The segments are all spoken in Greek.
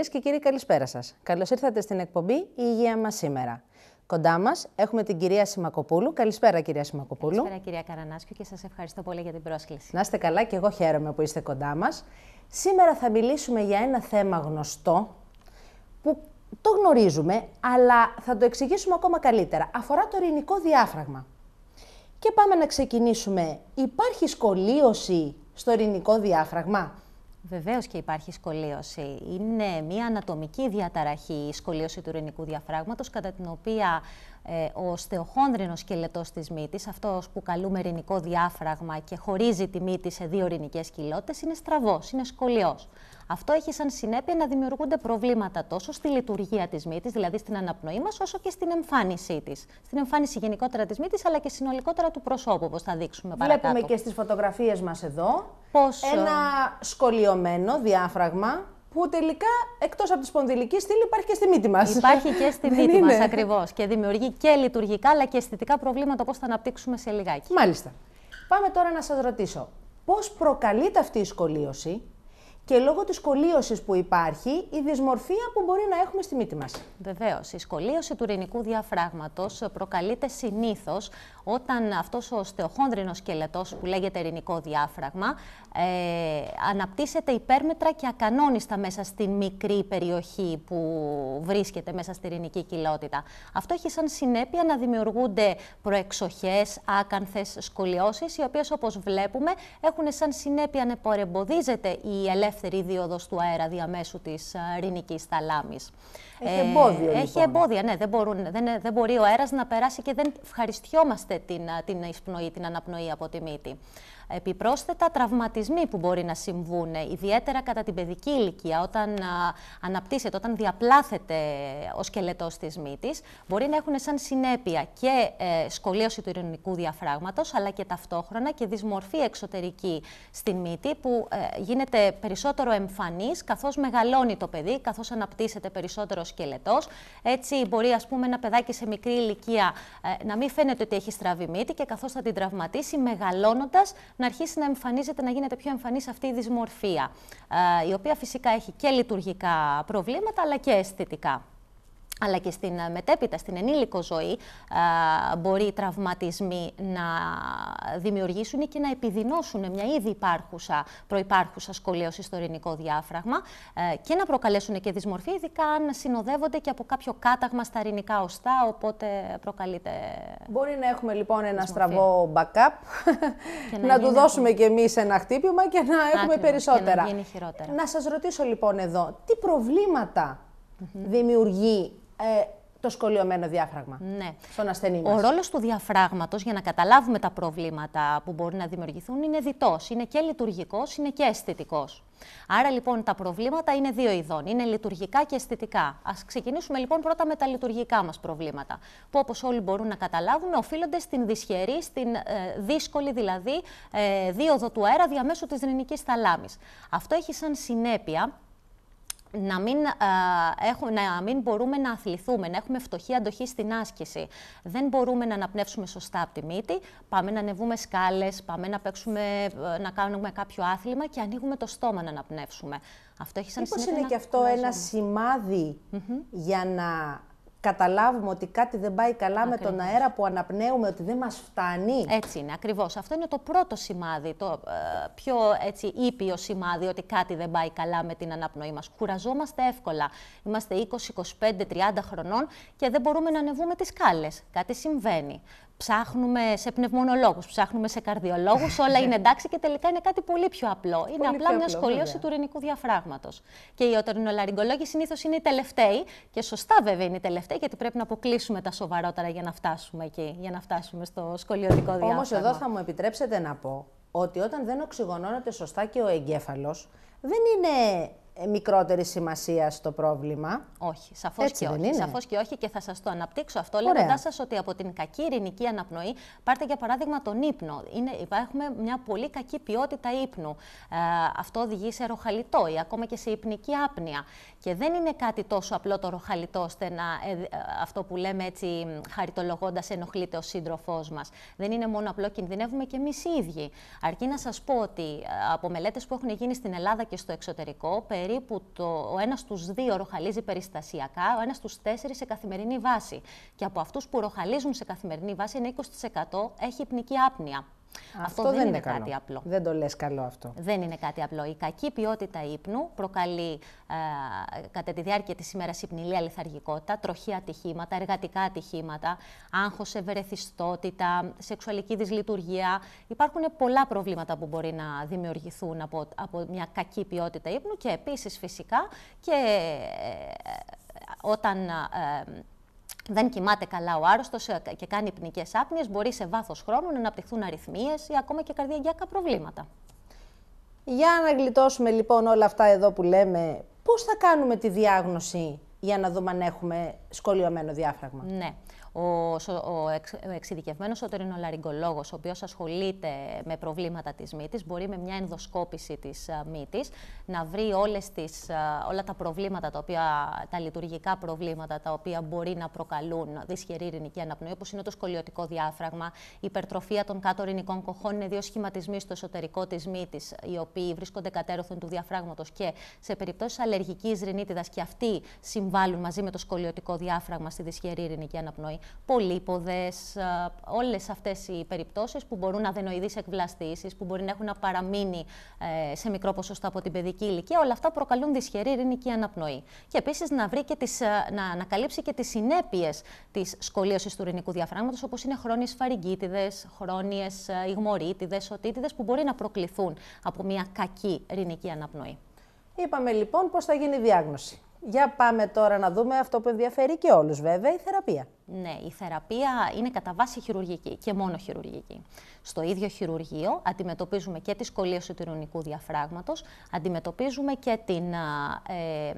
Κυρίες και κύριοι, καλησπέρα σας. Καλώς ήρθατε στην εκπομπή Η Υγεία μας σήμερα. Κοντά μας έχουμε την κυρία Σιμακοπούλου. Καλησπέρα, κυρία Σιμακοπούλου. Καλησπέρα, κυρία Καρανάσκου, και σας ευχαριστώ πολύ για την πρόσκληση. Να είστε καλά, και εγώ χαίρομαι που είστε κοντά μας. Σήμερα θα μιλήσουμε για ένα θέμα γνωστό που το γνωρίζουμε, αλλά θα το εξηγήσουμε ακόμα καλύτερα. Αφορά το ειρηνικό διάφραγμα. Και πάμε να ξεκινήσουμε. Υπάρχει σκολίωση στο ειρηνικό διάφραγμα. Βεβαίως και υπάρχει σκολίωση. Είναι μια ανατομική διαταραχή η σκολίωση του ρενικού διαφράγματος, κατά την οποία ε, ο στεοχόνδρινος σκελετός της μύτης, αυτός που καλούμε ρενικό διάφραγμα και χωρίζει τη μύτη σε δύο ρενικές κοιλότητες, είναι στραβός, είναι σκολιός. Αυτό έχει σαν συνέπεια να δημιουργούνται προβλήματα τόσο στη λειτουργία της μύτης, δηλαδή στην αναπνοή μας, όσο και στην εμφάνισή της. Στην εμφάνιση γενικότερα της μύτης, αλλά και συνολικότερα του προσώπου, όπως θα δείξουμε παρακάτω. Βλέπουμε και στις φωτογραφίες μας εδώ Πόσο... ένα σκολιωμένο διάφραγμα που τελικά εκτός από τη σπονδυλική στήλη υπάρχει και στη μύτη μας. Υπάρχει και στη μύτη μας, ακριβώς. Και δημιουργεί και λειτουργικά αλλά και αισθητικά προβλήματα, όπως θα αναπτύξουμε σε λιγάκι. Μάλιστα. Πάμε τώρα να σας ρωτήσω, πώς προκαλείται αυτή η σκολίωση και λόγω της κολλίωσης που υπάρχει, η δυσμορφία που μπορεί να έχουμε στη μύτη μας. Βεβαίως. Η σκολίωση του ρινικού διαφράγματος προκαλείται συνήθως όταν αυτός ο στεοχόνδρινος σκελετός που λέγεται ρινικό διάφραγμα ε, αναπτύσσεται υπέρμετρα και ακανόνιστα μέσα στην μικρή περιοχή που βρίσκεται μέσα στη ρινική κοιλότητα. Αυτό έχει σαν συνέπεια να δημιουργούνται προεξοχές, άκανθες σκολιώσει, οι οποίες όπως βλέπουμε έχουν σαν συνέπεια να παρεμποδίζεται η ελεύθερη δεύτερη δίωδος του αέρα διαμέσου της ε, ρινικής θαλάμης. Έχει εμπόδια. Ε, έχει λοιπόν. εμπόδια, ναι. Δεν, μπορούν, δεν, δεν μπορεί ο αέρας να περάσει και δεν ευχαριστιόμαστε την, ε, την εισπνοή, την αναπνοή από τη μύτη. Επιπρόσθετα, τραυματισμοί που μπορεί να συμβούν, ιδιαίτερα κατά την παιδική ηλικία, όταν αναπτύσσεται, όταν διαπλάθεται ο σκελετός της μύτης, μπορεί να έχουν σαν συνέπεια και ε, σκολίωση του ειρηνικού διαφράγματος, αλλά και ταυτόχρονα και δυσμορφή εξωτερική στην μύτη, που ε, γίνεται περισσότερο εμφανής καθώς μεγαλώνει το παιδί, καθώς αναπτύσσεται περισσότερο σκελετός. Έτσι μπορεί ας πούμε ένα παιδάκι σε μικρή ηλικία ε, να μην φαίνεται ότι έχει στραβή μύτη και καθώς θα την τραυματίσει μεγαλώνοντας να αρχίσει να εμφανίζεται, να γίνεται πιο εμφανής αυτή η δυσμορφία, ε, η οποία φυσικά έχει και λειτουργικά προβλήματα αλλά και αισθητικά αλλά και στην ε, μετέπειτα, στην ενήλικο ζωή, ε, μπορεί οι τραυματισμοί να δημιουργήσουν και να επιδεινώσουν μια ήδη υπάρχουσα, προϋπάρχουσα σκολίωση στο ειρηνικό διάφραγμα ε, και να προκαλέσουν και δυσμορφή, ειδικά αν συνοδεύονται και από κάποιο κάταγμα στα ειρηνικά οστά, οπότε προκαλείται Μπορεί να έχουμε λοιπόν ένα δυσμορφή. στραβό backup, να, να του δώσουμε κι εμείς ένα χτύπημα και να έχουμε περισσότερα. να, σας ρωτήσω λοιπόν εδώ, τι προβλήματα δημιουργεί ε, το σκολιωμένο διάφραγμα ναι. στον ασθενή μας. Ο ρόλος του διαφράγματος για να καταλάβουμε τα προβλήματα που μπορεί να δημιουργηθούν είναι διτός. Είναι και λειτουργικός, είναι και αισθητικός. Άρα λοιπόν τα προβλήματα είναι δύο ειδών. Είναι λειτουργικά και αισθητικά. Ας ξεκινήσουμε λοιπόν πρώτα με τα λειτουργικά μας προβλήματα. Που όπως όλοι μπορούν να καταλάβουν, οφείλονται στην δυσχερή, στην ε, δύσκολη δηλαδή ε, δίωδο του αέρα διαμέσου της ρηνική θαλάμης. Αυτό έχει σαν συνέπεια να μην, ε, να μην μπορούμε να αθληθούμε, να έχουμε φτωχή αντοχή στην άσκηση. Δεν μπορούμε να αναπνεύσουμε σωστά από τη μύτη. Πάμε να ανεβούμε σκάλες, πάμε να, παίξουμε, ε, να κάνουμε κάποιο άθλημα και ανοίγουμε το στόμα να αναπνεύσουμε. Αυτό έχει σαν Μήπως είναι και αυτό ένα σημάδι για να καταλάβουμε ότι κάτι δεν πάει καλά με τον αέρα που αναπνέουμε, ότι δεν μας φτάνει. Έτσι είναι, ακριβώς. Αυτό είναι το πρώτο σημάδι, το ε, πιο έτσι, ήπιο σημάδι ότι κάτι δεν πάει καλά με την αναπνοή μας. Κουραζόμαστε εύκολα. Είμαστε 20, 25, 30 χρονών και δεν μπορούμε να ανεβούμε τις σκάλες. Κάτι συμβαίνει ψάχνουμε σε πνευμονολόγους, ψάχνουμε σε καρδιολόγους, όλα είναι εντάξει και τελικά είναι κάτι πολύ πιο απλό. Είναι απλά μια σχολίωση του ρινικού διαφράγματος. Και οι οτορινολαριγκολόγοι συνήθως είναι οι τελευταίοι και σωστά βέβαια είναι οι τελευταίοι γιατί πρέπει να αποκλείσουμε τα σοβαρότερα για να φτάσουμε εκεί, για να φτάσουμε στο σχολιωτικό διάστημα. Όμως εδώ θα μου επιτρέψετε να πω ότι όταν δεν οξυγονώνεται σωστά και ο εγκέφαλος, δεν είναι ε, μικρότερη σημασία στο πρόβλημα. Όχι, σαφώς και όχι. και όχι και θα σας το αναπτύξω αυτό λέγοντάς σας ότι από την κακή ειρηνική αναπνοή, πάρτε για παράδειγμα τον ύπνο. Είναι, έχουμε μια πολύ κακή ποιότητα ύπνου. Ε, αυτό οδηγεί σε ροχαλιτό ή ακόμα και σε ύπνική άπνοια. Και δεν είναι κάτι τόσο απλό το ροχαλιτό, ώστε να, ε, ε, αυτό που λέμε έτσι χαριτολογώντας, ενοχλείται ο σύντροφός μας. Δεν είναι μόνο απλό, κινδυνεύουμε και εμείς οι ίδιοι. Αρκεί να σας πω ότι από μελέτες που έχουν γίνει στην Ελλάδα και στο εξωτερικό, περίπου το, ο ένας στους δύο ροχαλίζει περιστασιακά, ο ένας στους τέσσερις σε καθημερινή βάση. Και από αυτούς που ροχαλίζουν σε καθημερινή βάση, ένα 20% έχει υπνική άπνοια. Αυτό, δεν είναι, κάτι απλό. Δεν το λες καλό αυτό. Δεν είναι κάτι απλό. Η κακή ποιότητα ύπνου προκαλεί ε, κατά τη διάρκεια της ημέρας υπνηλή λιθαργικότητα, τροχή ατυχήματα, εργατικά ατυχήματα, άγχος, ευερεθιστότητα, σεξουαλική δυσλειτουργία. Υπάρχουν πολλά προβλήματα που μπορεί να δημιουργηθούν από, μια κακή ποιότητα ύπνου και επίσης φυσικά και ε, όταν ε, δεν κοιμάται καλά ο άρρωστος ε, και κάνει πνικές άπνοιες, μπορεί σε βάθος χρόνου να αναπτυχθούν αριθμίες ή ακόμα και καρδιαγιακά προβλήματα. Για να γλιτώσουμε λοιπόν όλα αυτά εδώ που λέμε, πώς θα κάνουμε τη διάγνωση για να δούμε αν έχουμε σκολιωμένο διάφραγμα. Ναι. Ο, ο, ο εξειδικευμένος ο οποίος ασχολείται με προβλήματα της μύτης, μπορεί με μια ενδοσκόπηση της μύτης να βρει όλες τις, όλα τα προβλήματα, τα, οποία, τα λειτουργικά προβλήματα τα οποία μπορεί να προκαλούν δυσχερή ρινική αναπνοή, όπως είναι το σκολιωτικό διάφραγμα, η υπερτροφία των κάτω ρινικών κοχών. Είναι δύο σχηματισμοί στο εσωτερικό της μύτης, οι οποίοι βρίσκονται κατέρωθεν του διαφράγματο και σε περιπτώσεις αλλεργικής ρινίτιδας και αυτοί συμβάλλουν μαζί με το σκολιωτικό διάφραγμα στη δυσχερή ρινική αναπνοή πολύποδες, ε, όλες αυτές οι περιπτώσεις που μπορούν να αδενοειδείς εκβλαστήσεις, που μπορεί να έχουν παραμείνει ε, σε μικρό ποσοστό από την παιδική ηλικία, όλα αυτά προκαλούν δυσχερή ειρηνική αναπνοή. Και επίσης να, βρει και τις, ε, να ανακαλύψει και τις συνέπειες της σκολίωσης του ειρηνικού διαφράγματος, όπως είναι χρόνιες φαρυγγίτιδες, χρόνιες υγμορίτιδες, οτίτιδες, που μπορεί να προκληθούν από μια κακή ειρηνική αναπνοή. Είπαμε λοιπόν πώς θα γίνει η διάγνωση. Για πάμε τώρα να δούμε αυτό που ενδιαφέρει και όλους βέβαια, η θεραπεία. Ναι, η θεραπεία είναι κατά βάση χειρουργική και μόνο χειρουργική. Στο ίδιο χειρουργείο αντιμετωπίζουμε και τη σκολίωση του ειρωνικού διαφράγματος, αντιμετωπίζουμε και την, ε,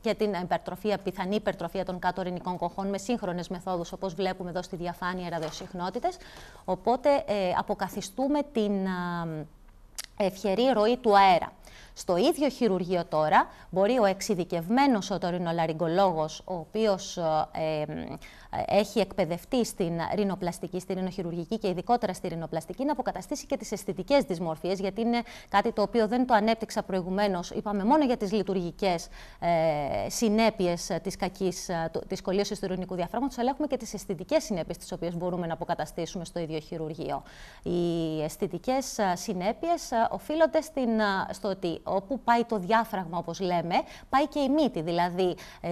και την υπερτροφία, πιθανή υπερτροφία των κάτω ειρηνικών κοχών με σύγχρονες μεθόδους, όπως βλέπουμε εδώ στη διαφάνεια ραδιοσυχνότητες. Οπότε ε, αποκαθιστούμε την... Ε, ευχερή ροή του αέρα. Στο ίδιο χειρουργείο τώρα μπορεί ο εξειδικευμένος ο ο οποίος ε, έχει εκπαιδευτεί στην ρινοπλαστική, στη ρινοχειρουργική και ειδικότερα στη ρινοπλαστική, να αποκαταστήσει και τις αισθητικές δυσμορφίες, γιατί είναι κάτι το οποίο δεν το ανέπτυξα προηγουμένως. Είπαμε μόνο για τις λειτουργικές ε, συνέπειες ε, της κακής ε, τη κολλήση του ρινικού διαφράγματος, αλλά έχουμε και τις αισθητικές συνέπειες, τις οποίες μπορούμε να αποκαταστήσουμε στο ίδιο χειρουργείο. Οι αισθητικές ε, συνέπειες οφείλονται στην, στο ότι όπου πάει το διάφραγμα, όπως λέμε, πάει και η μύτη. Δηλαδή, ε,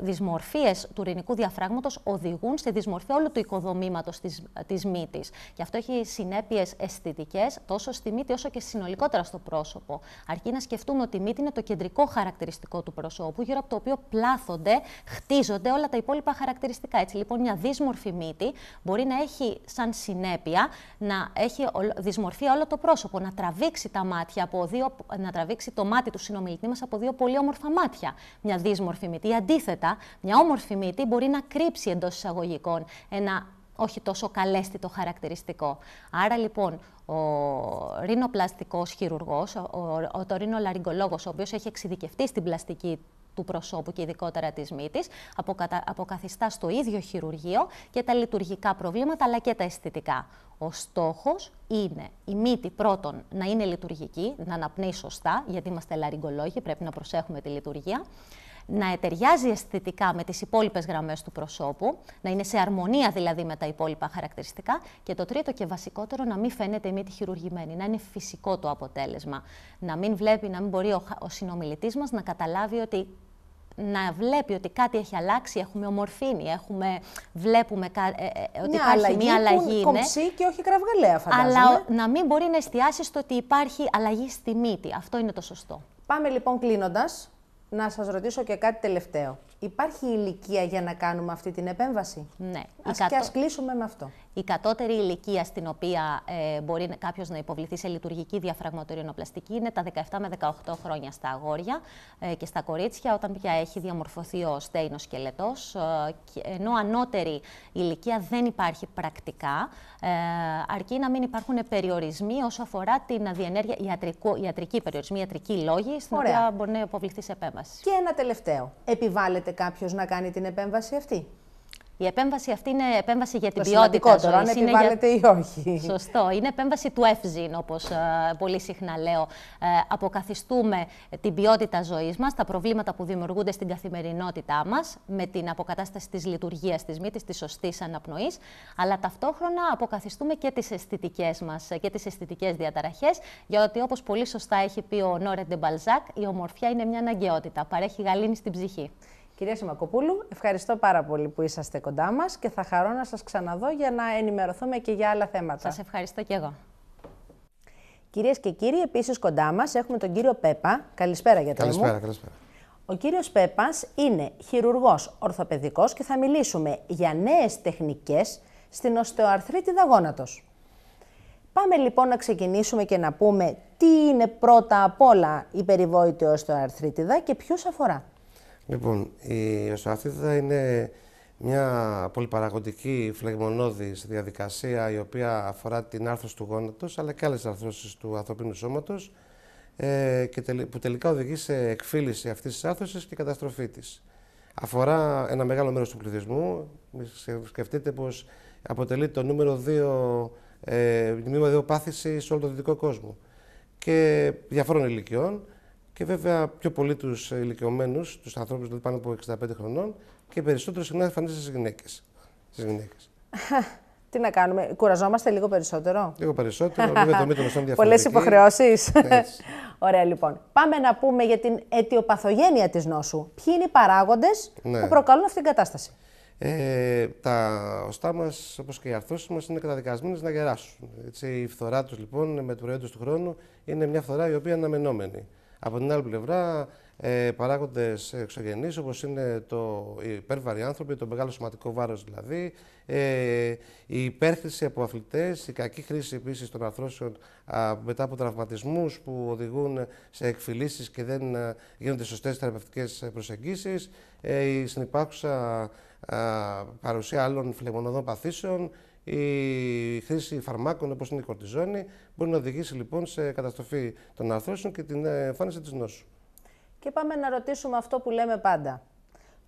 δυσμορφίε του ρινικού διαφράγματο οδηγούν στη δυσμορφία όλου του οικοδομήματος της μύτη. Και αυτό έχει συνέπειες αισθητικές τόσο στη μύτη όσο και συνολικότερα στο πρόσωπο. Αρκεί να σκεφτούμε ότι η μύτη είναι το κεντρικό χαρακτηριστικό του προσώπου, γύρω από το οποίο πλάθονται, χτίζονται όλα τα υπόλοιπα χαρακτηριστικά. Έτσι λοιπόν, μια δύσμορφη μύτη μπορεί να έχει σαν συνέπεια να έχει δυσμορφία όλο το πρόσωπο, να τραβήξει τα μάτια από δύο, να τραβήξει το μάτι του συνομιλητή μας από δύο πολύ όμορφα μάτια. Μια δύσμορφη μύτη. Αντίθετα, μια όμορφη μύτη μπορεί να κρύψει καλύψει εντός εισαγωγικών ένα όχι τόσο καλέσθητο χαρακτηριστικό. Άρα λοιπόν ο ρινοπλαστικός χειρουργός, ο, ο, ο, ο οποίος έχει εξειδικευτεί στην πλαστική του προσώπου και ειδικότερα της μύτης, αποκατα, αποκαθιστά στο ίδιο χειρουργείο και τα λειτουργικά προβλήματα αλλά και τα αισθητικά. Ο στόχος είναι η μύτη πρώτον να είναι λειτουργική, να αναπνέει σωστά, γιατί είμαστε λαριγκολόγοι, πρέπει να προσέχουμε τη λειτουργία, να ταιριάζει αισθητικά με τις υπόλοιπες γραμμές του προσώπου, να είναι σε αρμονία δηλαδή με τα υπόλοιπα χαρακτηριστικά και το τρίτο και βασικότερο να μην φαίνεται η μύτη χειρουργημένη, να είναι φυσικό το αποτέλεσμα, να μην βλέπει, να μην μπορεί ο, ο συνομιλητής μας να καταλάβει ότι να βλέπει ότι κάτι έχει αλλάξει, έχουμε ομορφήνει, έχουμε, βλέπουμε κα, ε, ε, ε ότι μια υπάρχει αλλαγή, μια αλλαγή. Που, ναι. κομψή και όχι κραυγαλαία φαντάζομαι. Αλλά να μην μπορεί να εστιάσει στο ότι υπάρχει αλλαγή στη μύτη. Αυτό είναι το σωστό. Πάμε λοιπόν κλείνοντας να σας ρωτήσω και κάτι τελευταίο. Υπάρχει ηλικία για να κάνουμε αυτή την επέμβαση. Ναι. Ας και ας κλείσουμε με αυτό. Η κατώτερη ηλικία στην οποία ε, μπορεί κάποιος να υποβληθεί σε λειτουργική διαφραγματοριονοπλαστική είναι τα 17 με 18 χρόνια στα αγόρια ε, και στα κορίτσια, όταν πια έχει διαμορφωθεί ο στέινος σκελετός. Ε, ενώ ανώτερη ηλικία δεν υπάρχει πρακτικά, ε, αρκεί να μην υπάρχουν περιορισμοί όσο αφορά την διενέργεια ιατρικό, ιατρική περιορισμή, ιατρική λόγοι, στην οποία μπορεί να υποβληθεί σε επέμβαση. Και ένα τελευταίο. Επιβάλλεται κάποιος να κάνει την επέμβαση αυτή. Η επέμβαση αυτή είναι επέμβαση για την το ποιότητα ζωής. αν επιβάλλεται ή όχι. Σωστό. Είναι επέμβαση του εύζην, όπως ε, πολύ συχνά λέω. Ε, αποκαθιστούμε την ποιότητα ζωής μας, τα προβλήματα που δημιουργούνται στην καθημερινότητά μας, με την αποκατάσταση της λειτουργίας της μύτης, της σωστής αναπνοής, αλλά ταυτόχρονα αποκαθιστούμε και τις αισθητικές μας ε, και τις αισθητικές διαταραχές, γιατί όπως πολύ σωστά έχει πει ο Νόρεντε Μπαλζάκ, η ομορφιά είναι μια αναγκαιότητα. Παρέχει γαλήνη στην ψυχή. Κυρία Σιμακοπούλου, ευχαριστώ πάρα πολύ που είσαστε κοντά μας και θα χαρώ να σας ξαναδώ για να ενημερωθούμε και για άλλα θέματα. Σας ευχαριστώ και εγώ. Κυρίες και κύριοι, επίσης κοντά μας έχουμε τον κύριο Πέπα. Καλησπέρα για το Καλησπέρα, μου. καλησπέρα. Ο κύριος Πέπας είναι χειρουργός ορθοπαιδικός και θα μιλήσουμε για νέες τεχνικές στην οστεοαρθρίτιδα γόνατος. Πάμε λοιπόν να ξεκινήσουμε και να πούμε τι είναι πρώτα απ' όλα η περιβόητη οστεοαρθρίτιδα και ποιους αφορά. Λοιπόν, η οστεοαρθρίτιδα είναι μια πολυπαραγωγική, φλεγμονώδης διαδικασία η οποία αφορά την άρθρωση του γόνατος αλλά και άλλες αρθρώσεις του ανθρωπίνου σώματος ε, και που τελικά οδηγεί σε εκφύληση αυτής της άρθρωσης και καταστροφή της. Αφορά ένα μεγάλο μέρος του πληθυσμού. Σκεφτείτε πως αποτελεί το νούμερο 2 ε, νούμερο δύο πάθηση σε όλο τον δυτικό κόσμο και διαφόρων ηλικιών και βέβαια πιο πολύ τους ε, ηλικιωμένους, τους ανθρώπους δηλαδή πάνω από 65 χρονών και περισσότερο συχνά εμφανίζεται στις γυναίκες. γυναίκες. Τι να κάνουμε, κουραζόμαστε λίγο περισσότερο. Λίγο περισσότερο, λίγο δομή των μισθών Πολλέ υποχρεώσει. Ωραία, λοιπόν. Πάμε να πούμε για την αιτιοπαθογένεια της νόσου. Ποιοι είναι οι παράγοντες ναι. που προκαλούν αυτή την κατάσταση. Ε, τα οστά μας, όπως και οι αρθρώσεις μας, είναι καταδικασμένες να γεράσουν. Έτσι, η φθορά τους, λοιπόν, με το προϊόντο του χρόνου, είναι μια φθορά η οποία είναι αναμενόμενη. Από την άλλη πλευρά, ε, παράγοντες εξωγενείς όπως είναι το, οι υπέρβαροι άνθρωποι, το μεγάλο σωματικό βάρος δηλαδή, ε, η υπέρχρηση από αθλητές, η κακή χρήση επίσης των αρθρώσεων μετά από τραυματισμούς που οδηγούν σε εκφυλήσει και δεν ε, γίνονται σωστές θεραπευτικές προσεγγίσεις, ε, η συνυπάρχουσα παρουσία άλλων φλεγμονωδών παθήσεων, η χρήση φαρμάκων όπως είναι η κορτιζόνη μπορεί να οδηγήσει λοιπόν σε καταστροφή των αρθρώσεων και την ε, εμφάνιση της νόσου. Και πάμε να ρωτήσουμε αυτό που λέμε πάντα.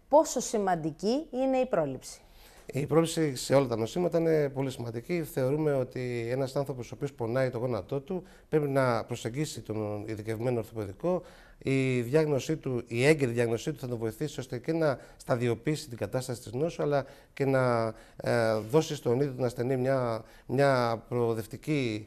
Πόσο σημαντική είναι η πρόληψη. Η πρόληψη σε όλα τα νοσήματα είναι πολύ σημαντική. Θεωρούμε ότι ένας άνθρωπος ο οποίος πονάει το γόνατό του πρέπει να προσεγγίσει τον ειδικευμένο ορθοπαιδικό. Η, διάγνωσή του, η έγκαιρη διάγνωσή του θα τον βοηθήσει ώστε και να σταδιοποιήσει την κατάσταση της νόσου, αλλά και να ε, δώσει στον ίδιο τον ασθενή μια, μια προοδευτική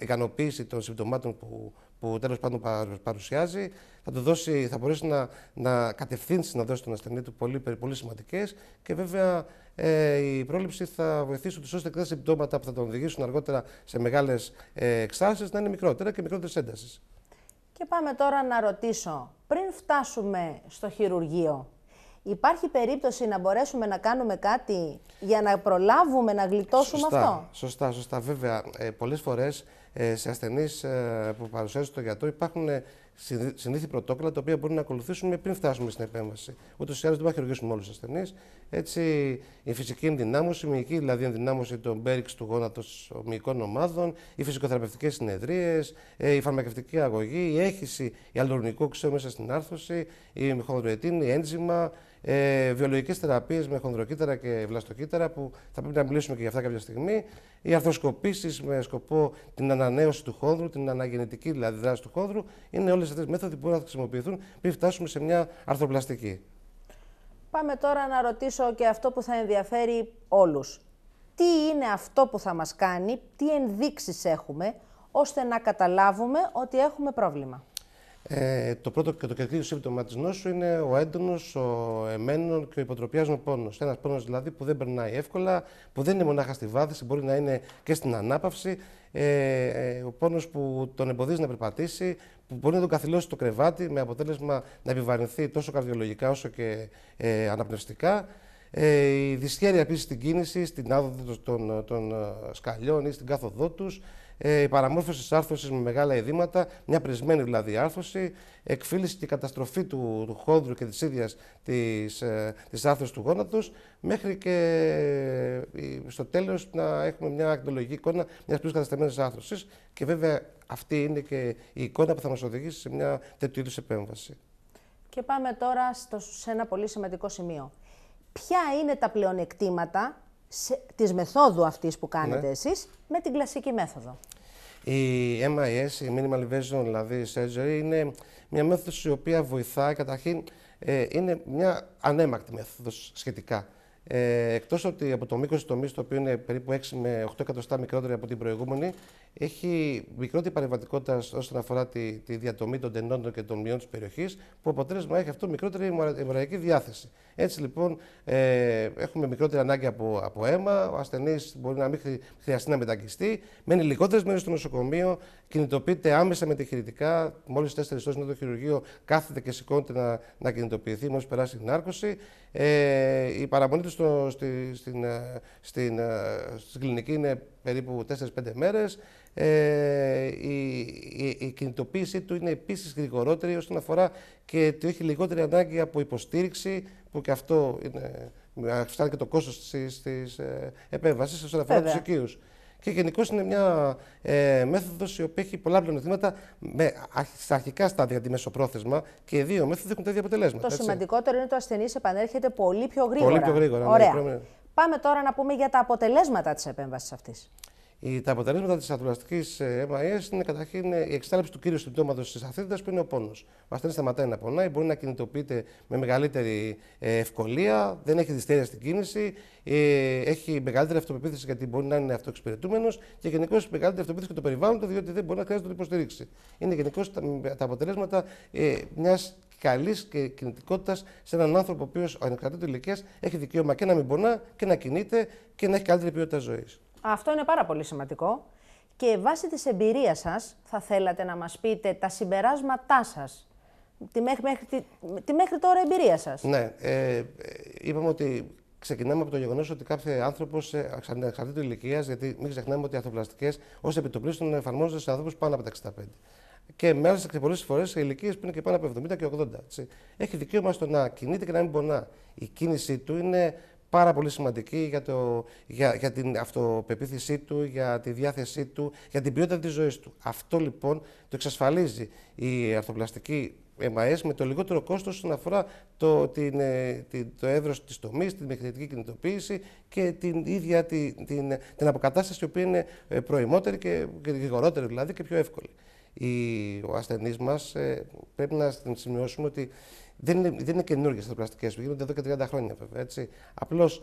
ικανοποίηση των συμπτωμάτων που, που τέλος πάντων παρουσιάζει, θα, του δώσει, θα μπορέσει να, να κατευθύνσει να δώσει τον ασθενή του πολύ, πολύ σημαντικές και βέβαια ε, η πρόληψη θα βοηθήσει ούτω ώστε τα συμπτώματα που θα τον οδηγήσουν αργότερα σε μεγάλες ε, να είναι μικρότερα και μικρότερη ένταση. Και πάμε τώρα να ρωτήσω, πριν φτάσουμε στο χειρουργείο, Υπάρχει περίπτωση να μπορέσουμε να κάνουμε κάτι για να προλάβουμε, να γλιτώσουμε αυτό. Σωστά, σωστά. Βέβαια, ε, πολλές φορές ε, σε ασθενείς ε, που παρουσιάζουν το γιατρό υπάρχουν συνήθι πρωτόκολλα τα οποία μπορούμε να ακολουθήσουμε πριν φτάσουμε στην επέμβαση. Ούτως ή άλλως δεν θα χειρουργήσουμε όλους τους ασθενείς. Έτσι, η φυσική ενδυνάμωση, η μυϊκή δηλαδή ενδυνάμωση των μπέριξ του γόνατος μυϊκών ομάδων, οι φυσικοθεραπευτικές συνεδρίες, ε, η φαρμακευτική αγωγή, η έχηση ιαλουρνικου ξέου μέσα στην άρθρωση, η μυχοδροετινη η ε, βιολογικές θεραπείες με χονδροκύτταρα και βλαστοκύτταρα, που θα πρέπει να μιλήσουμε και για αυτά κάποια στιγμή. Οι αρθροσκοπήσεις με σκοπό την ανανέωση του χόνδρου, την αναγεννητική δηλαδή δράση του χόνδρου, είναι όλες αυτές οι μέθοδοι που μπορούν να χρησιμοποιηθούν πριν φτάσουμε σε μια αρθροπλαστική. Πάμε τώρα να ρωτήσω και αυτό που θα ενδιαφέρει όλους. Τι είναι αυτό που θα μας κάνει, τι ενδείξεις έχουμε, ώστε να καταλάβουμε ότι έχουμε πρόβλημα. Ε, το πρώτο και το κεντρικό σύμπτωμα της νόσου είναι ο έντονος, ο εμένων και ο υποτροπιάζων πόνος. Ένας πόνος δηλαδή που δεν περνάει εύκολα, που δεν είναι μονάχα στη βάθηση, μπορεί να είναι και στην ανάπαυση. Ε, ε ο πόνος που τον εμποδίζει να περπατήσει, που μπορεί να τον καθυλώσει το κρεβάτι με αποτέλεσμα να επιβαρυνθεί τόσο καρδιολογικά όσο και ε, αναπνευστικά. Ε, η δυσχέρεια επίσης στην κίνηση, στην άδοδο των, των, των σκαλιών ή στην κάθοδό τους. Ε, η παραμόρφωσης άρθρωσης με μεγάλα ειδήματα, μια πρισμένη δηλαδή άρθρωση, εκφυλιση και καταστροφή του, του χόντρου και της ίδιας της της ε, άρθρωσης του γόνατος, μέχρι και ε, στο τέλος να έχουμε μια ακτινολογική εικόνα μιας πλήρω κατασταμένης άρθρωσης. Και βέβαια αυτή είναι και η εικόνα που θα μας οδηγήσει σε μια τέτοιου είδους επέμβαση. Και πάμε τώρα στο, σε ένα πολύ σημαντικό σημείο. Ποια είναι τα πλεονεκτήματα της μεθόδου αυτής που κάνετε ναι. εσείς με την κλασική μέθοδο. Η MIS, η Minimal Invasion δηλαδή Surgery, είναι μια μέθοδος η οποία βοηθάει, καταρχήν ε, είναι μια ανέμακτη μέθοδος σχετικά. Ε, Εκτός ότι από το μήκος τη τομή, το οποίο είναι περίπου 6 με 8 εκατοστά μικρότερη από την προηγούμενη, έχει μικρότερη παρεμβατικότητα όσον αφορά τη, τη διατομή των τενόντων και των μειών της περιοχής, που αποτέλεσμα έχει αυτό μικρότερη αιμορραγική διάθεση. Έτσι λοιπόν, ε, έχουμε μικρότερη ανάγκη από, αίμα, ο ασθενής μπορεί να μην χρειαστεί να μετακιστεί, μένει λιγότερες μέρες στο νοσοκομείο, κινητοποιείται άμεσα με τη χειρητικά, μόλι 4 ώρε είναι το χειρουργείο, κάθεται και σηκώνεται να, να κινητοποιηθεί μόλις περάσει την άρκωση. Ε, η παραμονή του στο, στην, ε, στην, ε, στην κλινική είναι περίπου 4-5 μέρες. Ε, η, η, η, κινητοποίησή του είναι επίσης γρηγορότερη όσον αφορά και ότι έχει λιγότερη ανάγκη από υποστήριξη που και αυτό είναι, φτάνει και το κόστος της ε, επέμβασης όσον αφορά τους οικείους. Και γενικώ είναι μια ε, μέθοδος η οποία έχει πολλά πλεονεκτήματα στα αρχικά στάδια μεσοπρόθεσμα και οι δύο μέθοδοι έχουν τα ίδια αποτελέσματα. Το σημαντικότερο είναι ότι ο ασθενής επανέρχεται πολύ πιο γρήγορα. Πολύ πιο γρήγορα. Ναι, Πάμε τώρα να πούμε για τα αποτελέσματα της επέμβασης αυτής. Τα αποτελέσματα της αθλουραστική ΕΜΑΕΣ είναι καταρχήν ε, η εξάλληψη του κύριου συμπτώματο τη αθλήτητα που είναι ο πόνος. Ο ασθενή σταματάει να πονάει, μπορεί να κινητοποιείται με μεγαλύτερη ε, ευκολία, δεν έχει δυστέρια στην κίνηση, ε, έχει μεγαλύτερη αυτοπεποίθηση γιατί μπορεί να είναι αυτοεξυπηρετούμενος και γενικώς μεγαλύτερη αυτοπεποίθηση και το περιβάλλον του, διότι δεν μπορεί να χρειάζεται να το υποστηρίξει. Είναι γενικώς τα αποτελέσματα μιας καλής κινητικότητας σε έναν άνθρωπο ο οποίος ανεξαρτήτω ηλικίας έχει δικαίωμα και να μην πονά και να κινείται και να έχει καλύτερη ποιότητα ζωής. Αυτό είναι πάρα πολύ σημαντικό. Και βάσει της εμπειρίας σας, θα θέλατε να μας πείτε τα συμπεράσματά σας. Τη μέχρι, μέχρι τώρα εμπειρία σας. Ναι. Ε, ε, είπαμε ότι ξεκινάμε από το γεγονός ότι κάθε άνθρωπος ανεξαρτήτω ε, ναι, ηλικίας, γιατί μην ξεχνάμε ότι οι ανθρωπλαστικές ως επιτοπλίστων εφαρμόζονται σε ανθρώπους πάνω από τα 65 και μέσα σε πολλές φορές σε ηλικίες που είναι και πάνω από 70 και 80. Έτσι. Έχει δικαίωμα στο να κινείται και να μην πονά. Η κίνησή του είναι πάρα πολύ σημαντική για, το, για, για την αυτοπεποίθησή του, για τη διάθεσή του, για την ποιότητα της ζωής του. Αυτό λοιπόν το εξασφαλίζει η αρθροπλαστική ΜΑΕΣ με το λιγότερο κόστος όσον αφορά το, την, ε, την, το της τομής, την μεχνητική κινητοποίηση και την ίδια την, την, την αποκατάσταση η οποία είναι ε, προημότερη και γρηγορότερη δηλαδή και πιο εύκολη ο ασθενής μας, ε, πρέπει να σημειώσουμε ότι δεν είναι, δεν είναι καινούργιες οι πλαστικές που γίνονται εδώ και 30 χρόνια βέβαια. Έτσι. Απλώς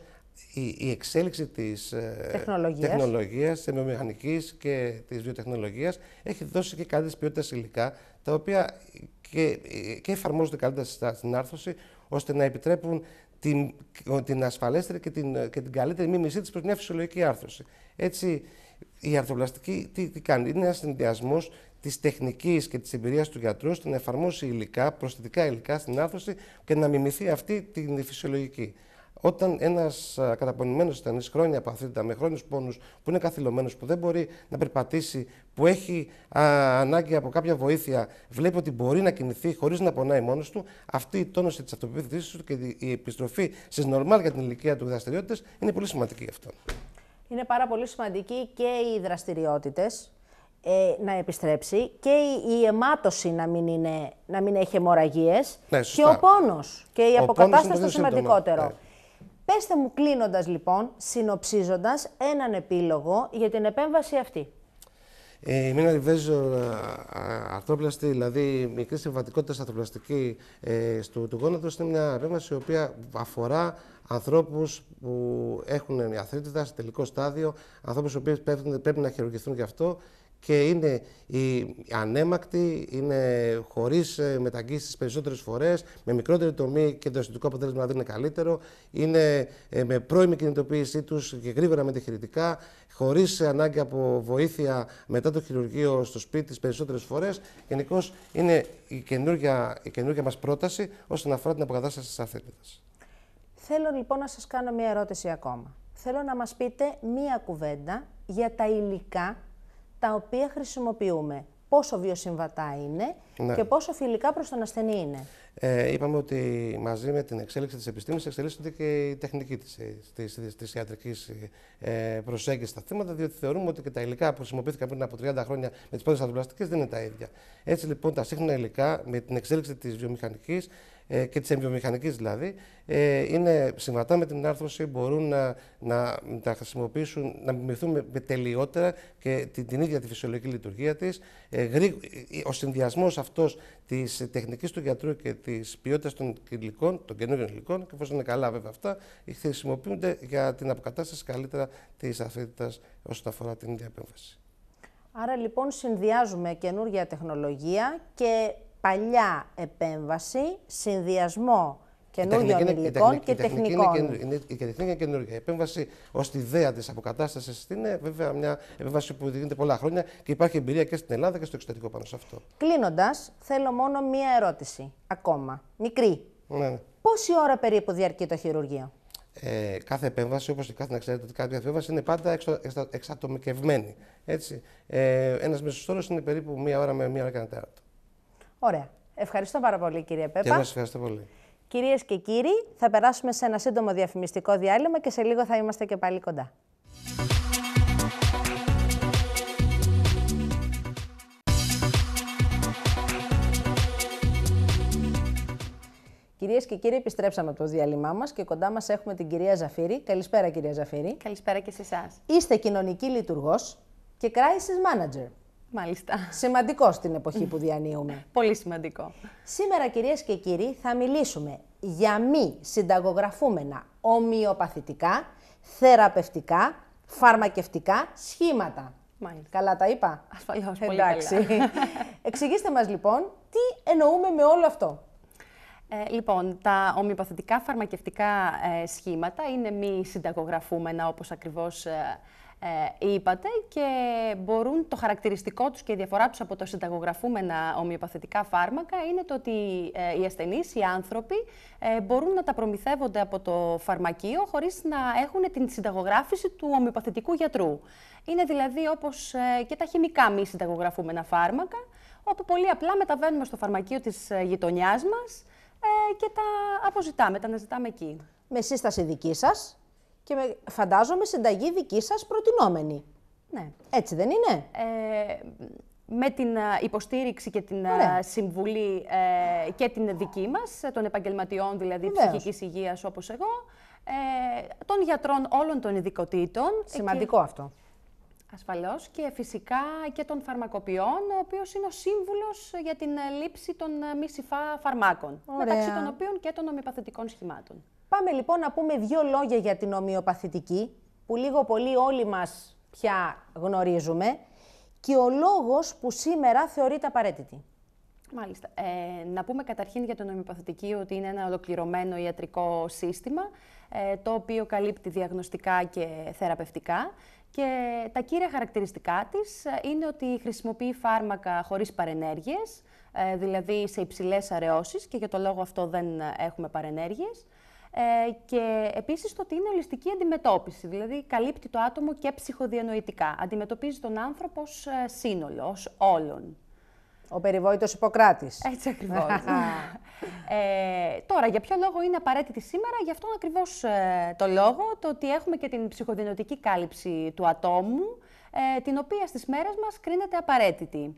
η, η εξέλιξη της ε, τεχνολογίας, τεχνολογίας της μηχανικής και της βιοτεχνολογίας έχει δώσει και καλύτερες ποιότητες υλικά, τα οποία και, και εφαρμόζονται καλύτερα στην άρθρωση, ώστε να επιτρέπουν την, την ασφαλέστερη και την, και την καλύτερη μίμησή της προς μια φυσιολογική άρθρωση. Έτσι, η αρθροπλαστική τι, τι κάνει, είναι ένα συνδυασμός της τεχνικής και της εμπειρίας του γιατρού, να εφαρμόσει υλικά, προσθετικά υλικά στην άρθρωση και να μιμηθεί αυτή τη φυσιολογική. Όταν ένας καταπονημένος ασθενής χρόνια παθήτητα, με χρόνιους πόνους, που είναι καθυλωμένος, που δεν μπορεί να περπατήσει, που έχει ανάγκη από κάποια βοήθεια, βλέπει ότι μπορεί να κινηθεί χωρίς να πονάει μόνος του, αυτή η τόνωση της αυτοπεποίθησής του και η επιστροφή στι νορμάλ για την ηλικία του δραστηριότητες είναι πολύ σημαντική αυτό. Είναι πάρα πολύ σημαντική και οι δραστηριότητες ε, να επιστρέψει και η, η αιμάτωση να μην, είναι, να μην έχει αιμορραγίες ναι, και ο πόνος και η ο αποκατάσταση το σημαντικότερο. Ναι. μου κλείνοντας λοιπόν, συνοψίζοντας έναν επίλογο για την επέμβαση αυτή. Ε, μην αριβέζω ε, αρθρόπλαστη, δηλαδή μικρή συμβατικότητα αρθροπλαστική ε, του, του γόνατος είναι μια ρεύμαση η οποία αφορά ανθρώπους που έχουν αθρίτητα σε τελικό στάδιο, ανθρώπους που πρέπει να χειρουργηθούν γι' αυτό και είναι η ανέμακτη, είναι χωρίς ε, μεταγγίσεις τις περισσότερες φορές, με μικρότερη τομή και το αισθητικό αποτέλεσμα δεν είναι καλύτερο. Είναι ε, με πρώιμη κινητοποίησή τους και γρήγορα με χειρητικά, χωρίς ε, ανάγκη από βοήθεια μετά το χειρουργείο στο σπίτι τις περισσότερες φορές. Γενικώς είναι η καινούργια, καινούργια μας πρόταση όσον αφορά την αποκατάσταση της αθλητικότητα. Θέλω λοιπόν να σας κάνω μία ερώτηση ακόμα. Θέλω να μας πείτε μία κουβέντα για τα υλικά τα οποία χρησιμοποιούμε. Πόσο βιοσυμβατά είναι ναι. και πόσο φιλικά προς τον ασθενή είναι. Ε, είπαμε ότι μαζί με την εξέλιξη της επιστήμης εξελίσσονται και η τεχνική τη ιατρικής ε, προσέγγισης στα θύματα, διότι θεωρούμε ότι και τα υλικά που χρησιμοποιήθηκαν πριν από 30 χρόνια με τις πρώτες αντιπλαστικές δεν είναι τα ίδια. Έτσι λοιπόν τα σύγχρονα υλικά με την εξέλιξη της βιομηχανικής ε, και της εμβιομηχανικής δηλαδή, ε, είναι συμβατά με την άρθρωση, μπορούν να, να τα χρησιμοποιήσουν, να μιμηθούν με, τελειότερα και την, την ίδια τη φυσιολογική λειτουργία της. Ε, ε, ο συνδυασμός αυτός της τεχνικής του γιατρού και της ποιότητας των υλικών, των καινούριων υλικών, και εφόσον είναι καλά βέβαια αυτά, χρησιμοποιούνται για την αποκατάσταση καλύτερα της αθλητικότητα όσον αφορά την επέμβαση. Άρα λοιπόν συνδυάζουμε καινούργια τεχνολογία και παλιά επέμβαση, συνδυασμό καινούριων υλικών και τεχνικών. Η τεχνική είναι καινούργια. Η επέμβαση ως τη ιδέα της αποκατάστασης είναι βέβαια μια επέμβαση που γίνεται πολλά χρόνια και υπάρχει εμπειρία και στην Ελλάδα και στο εξωτερικό πάνω σε αυτό. Κλείνοντας, θέλω μόνο μία ερώτηση ακόμα. Μικρή. Ναι. Πόση ώρα περίπου διαρκεί το χειρουργείο. Ε, κάθε επέμβαση, όπως και κάθε να ξέρετε ότι κάθε επέμβαση είναι πάντα εξα, εξα, εξατομικευμένη. Έτσι. Ε, Ένας μέσο όρο είναι περίπου μία ώρα με μία ώρα και ένα τέταρτο. Ωραία. Ευχαριστώ πάρα πολύ, κύριε Πέπα. Και εγώ ευχαριστώ πολύ. Κυρίες και κύριοι, θα περάσουμε σε ένα σύντομο διαφημιστικό διάλειμμα και σε λίγο θα είμαστε και πάλι κοντά. Κυρίες και κύριοι, επιστρέψαμε από το διάλειμμά μας και κοντά μας έχουμε την κυρία Ζαφύρη. Καλησπέρα, κυρία Ζαφύρη. Καλησπέρα και σε εσάς. Είστε κοινωνική λειτουργός και crisis manager. Μάλιστα. Σημαντικό στην εποχή που διανύουμε. Πολύ σημαντικό. Σήμερα, κυρίες και κύριοι, θα μιλήσουμε για μη συνταγογραφούμενα ομοιοπαθητικά, θεραπευτικά, φαρμακευτικά σχήματα. Μάλιστα. Καλά τα είπα. Ασφαλώς, πολύ Εντάξει. Εξηγήστε μας λοιπόν τι εννοούμε με όλο αυτό. Ε, λοιπόν, τα ομοιοπαθητικά φαρμακευτικά ε, σχήματα είναι μη συνταγογραφούμενα όπως ακριβώς ε, ε, είπατε και μπορούν το χαρακτηριστικό τους και η διαφορά τους από τα το συνταγογραφούμενα ομοιοπαθητικά φάρμακα είναι το ότι ε, οι ασθενείς, οι άνθρωποι ε, μπορούν να τα προμηθεύονται από το φαρμακείο χωρίς να έχουν την συνταγογράφηση του ομοιοπαθητικού γιατρού. Είναι δηλαδή όπως ε, και τα χημικά μη συνταγογραφούμενα φάρμακα, όπου πολύ απλά μεταβαίνουμε στο φαρμακείο της γειτονιάς μας και τα αποζητάμε, τα αναζητάμε εκεί. Με σύσταση δική σας, και με, φαντάζομαι συνταγή δική σας προτινόμενη. Ναι. Έτσι δεν είναι. Ε, με την ε, υποστήριξη και την ε, Ωραία. συμβουλή ε, και την δική μας, ε, των επαγγελματιών δηλαδή ψυχική ψυχικής υγείας όπως εγώ, ε, των γιατρών όλων των ειδικοτήτων. Σημαντικό αυτό. Ασφαλώς και φυσικά και των φαρμακοποιών, ο οποίος είναι ο σύμβουλος για την λήψη των μη συφά φαρμάκων, μεταξύ των οποίων και των ομοιοπαθητικών σχημάτων. Πάμε λοιπόν να πούμε δύο λόγια για την ομοιοπαθητική, που λίγο πολύ όλοι μας πια γνωρίζουμε, και ο λόγος που σήμερα θεωρείται απαραίτητη. Μάλιστα. Ε, να πούμε καταρχήν για την ομοιοπαθητική ότι είναι ένα ολοκληρωμένο ιατρικό σύστημα, ε, το οποίο καλύπτει διαγνωστικά και θεραπευτικά. Και τα κύρια χαρακτηριστικά της ε, είναι ότι χρησιμοποιεί φάρμακα χωρίς παρενέργειες, ε, δηλαδή σε υψηλές αραιώσεις και για το λόγο αυτό δεν έχουμε παρενέργειες. Ε, και επίσης το ότι είναι ολιστική αντιμετώπιση, δηλαδή καλύπτει το άτομο και ψυχοδιανοητικά. Αντιμετωπίζει τον άνθρωπο ως ε, σύνολο, ως όλον. Ο περιβόητος Ιπποκράτης. Έτσι ακριβώς. ε, τώρα, για ποιο λόγο είναι απαραίτητη σήμερα, γι' αυτόν ακριβώς ε, το λόγο, το ότι έχουμε και την ψυχοδιανοητική κάλυψη του ατόμου, την οποία στις μέρες μας κρίνεται απαραίτητη.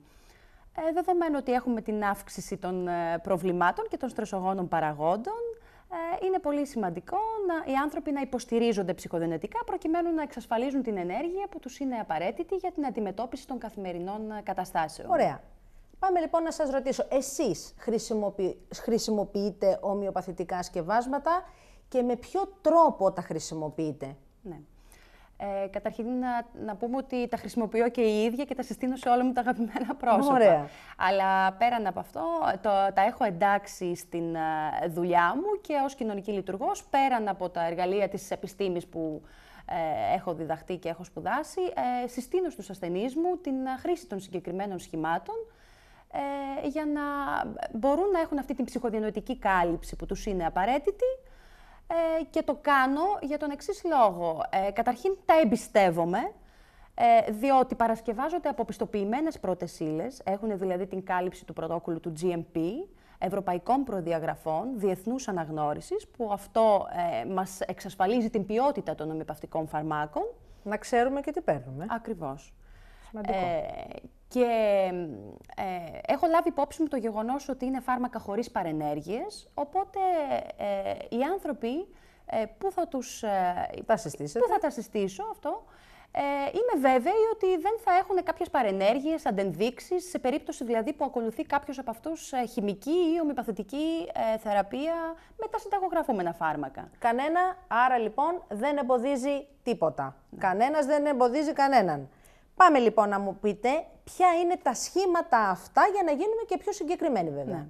Ε, δεδομένου ότι έχουμε την αύξηση των προβλημάτων και των στρεσογόνων παραγόντων, ε, είναι πολύ σημαντικό να, οι άνθρωποι να υποστηρίζονται ψυχοδενετικά προκειμένου να εξασφαλίζουν την ενέργεια που τους είναι απαραίτητη για την αντιμετώπιση των καθημερινών ε, καταστάσεων. Ωραία. Πάμε λοιπόν να σας ρωτήσω, εσείς χρησιμοποιείτε ομοιοπαθητικά σκευάσματα και με ποιο τρόπο τα χρησιμοποιείτε. Ναι. Ε, καταρχήν να, να πούμε ότι τα χρησιμοποιώ και η ίδια και τα συστήνω σε όλα μου τα αγαπημένα πρόσωπα. Ωραία. Αλλά πέραν από αυτό, το, τα έχω εντάξει στην ε, δουλειά μου και ως κοινωνική λειτουργός, πέραν από τα εργαλεία της επιστήμης που ε, έχω διδαχτεί και έχω σπουδάσει, συστήνω στους ασθενείς μου την χρήση των συγκεκριμένων σχημάτων για να μπορούν να έχουν αυτή την ψυχοδιανοητική κάλυψη που τους είναι απαραίτητη, ε, και το κάνω για τον εξής λόγο. Ε, καταρχήν τα εμπιστεύομαι, ε, διότι παρασκευάζονται από πιστοποιημένε πρώτες ύλες, έχουν δηλαδή την κάλυψη του πρωτόκολλου του GMP, ευρωπαϊκών προδιαγραφών, διεθνούς Αναγνώρισης, που αυτό ε, μας μα εξασφαλίζει την ποιότητα των ομοιπαυτικών φαρμάκων. Να ξέρουμε και τι παίρνουμε. Ακριβώς. Ε, και ε, έχω λάβει υπόψη μου το γεγονός ότι είναι φάρμακα χωρίς παρενέργειες, οπότε ε, οι άνθρωποι ε, που θα τους... Τα ε, συστήσετε. Που θα τα συστήσω αυτό, ε, είμαι βέβαιη ότι δεν θα έχουν κάποιες παρενέργειες, αντενδείξεις, σε περίπτωση δηλαδή που ακολουθεί κάποιος από αυτούς ε, χημική ή ομοιπαθητική θεραπεία με τα συνταγογραφούμενα φάρμακα. Κανένα, άρα λοιπόν, δεν εμποδίζει τίποτα. Ναι. Κανένας δεν εμποδίζει κανέναν. Πάμε λοιπόν να μου πείτε ποια είναι τα σχήματα αυτά για να γίνουμε και πιο συγκεκριμένοι βέβαια. Ναι.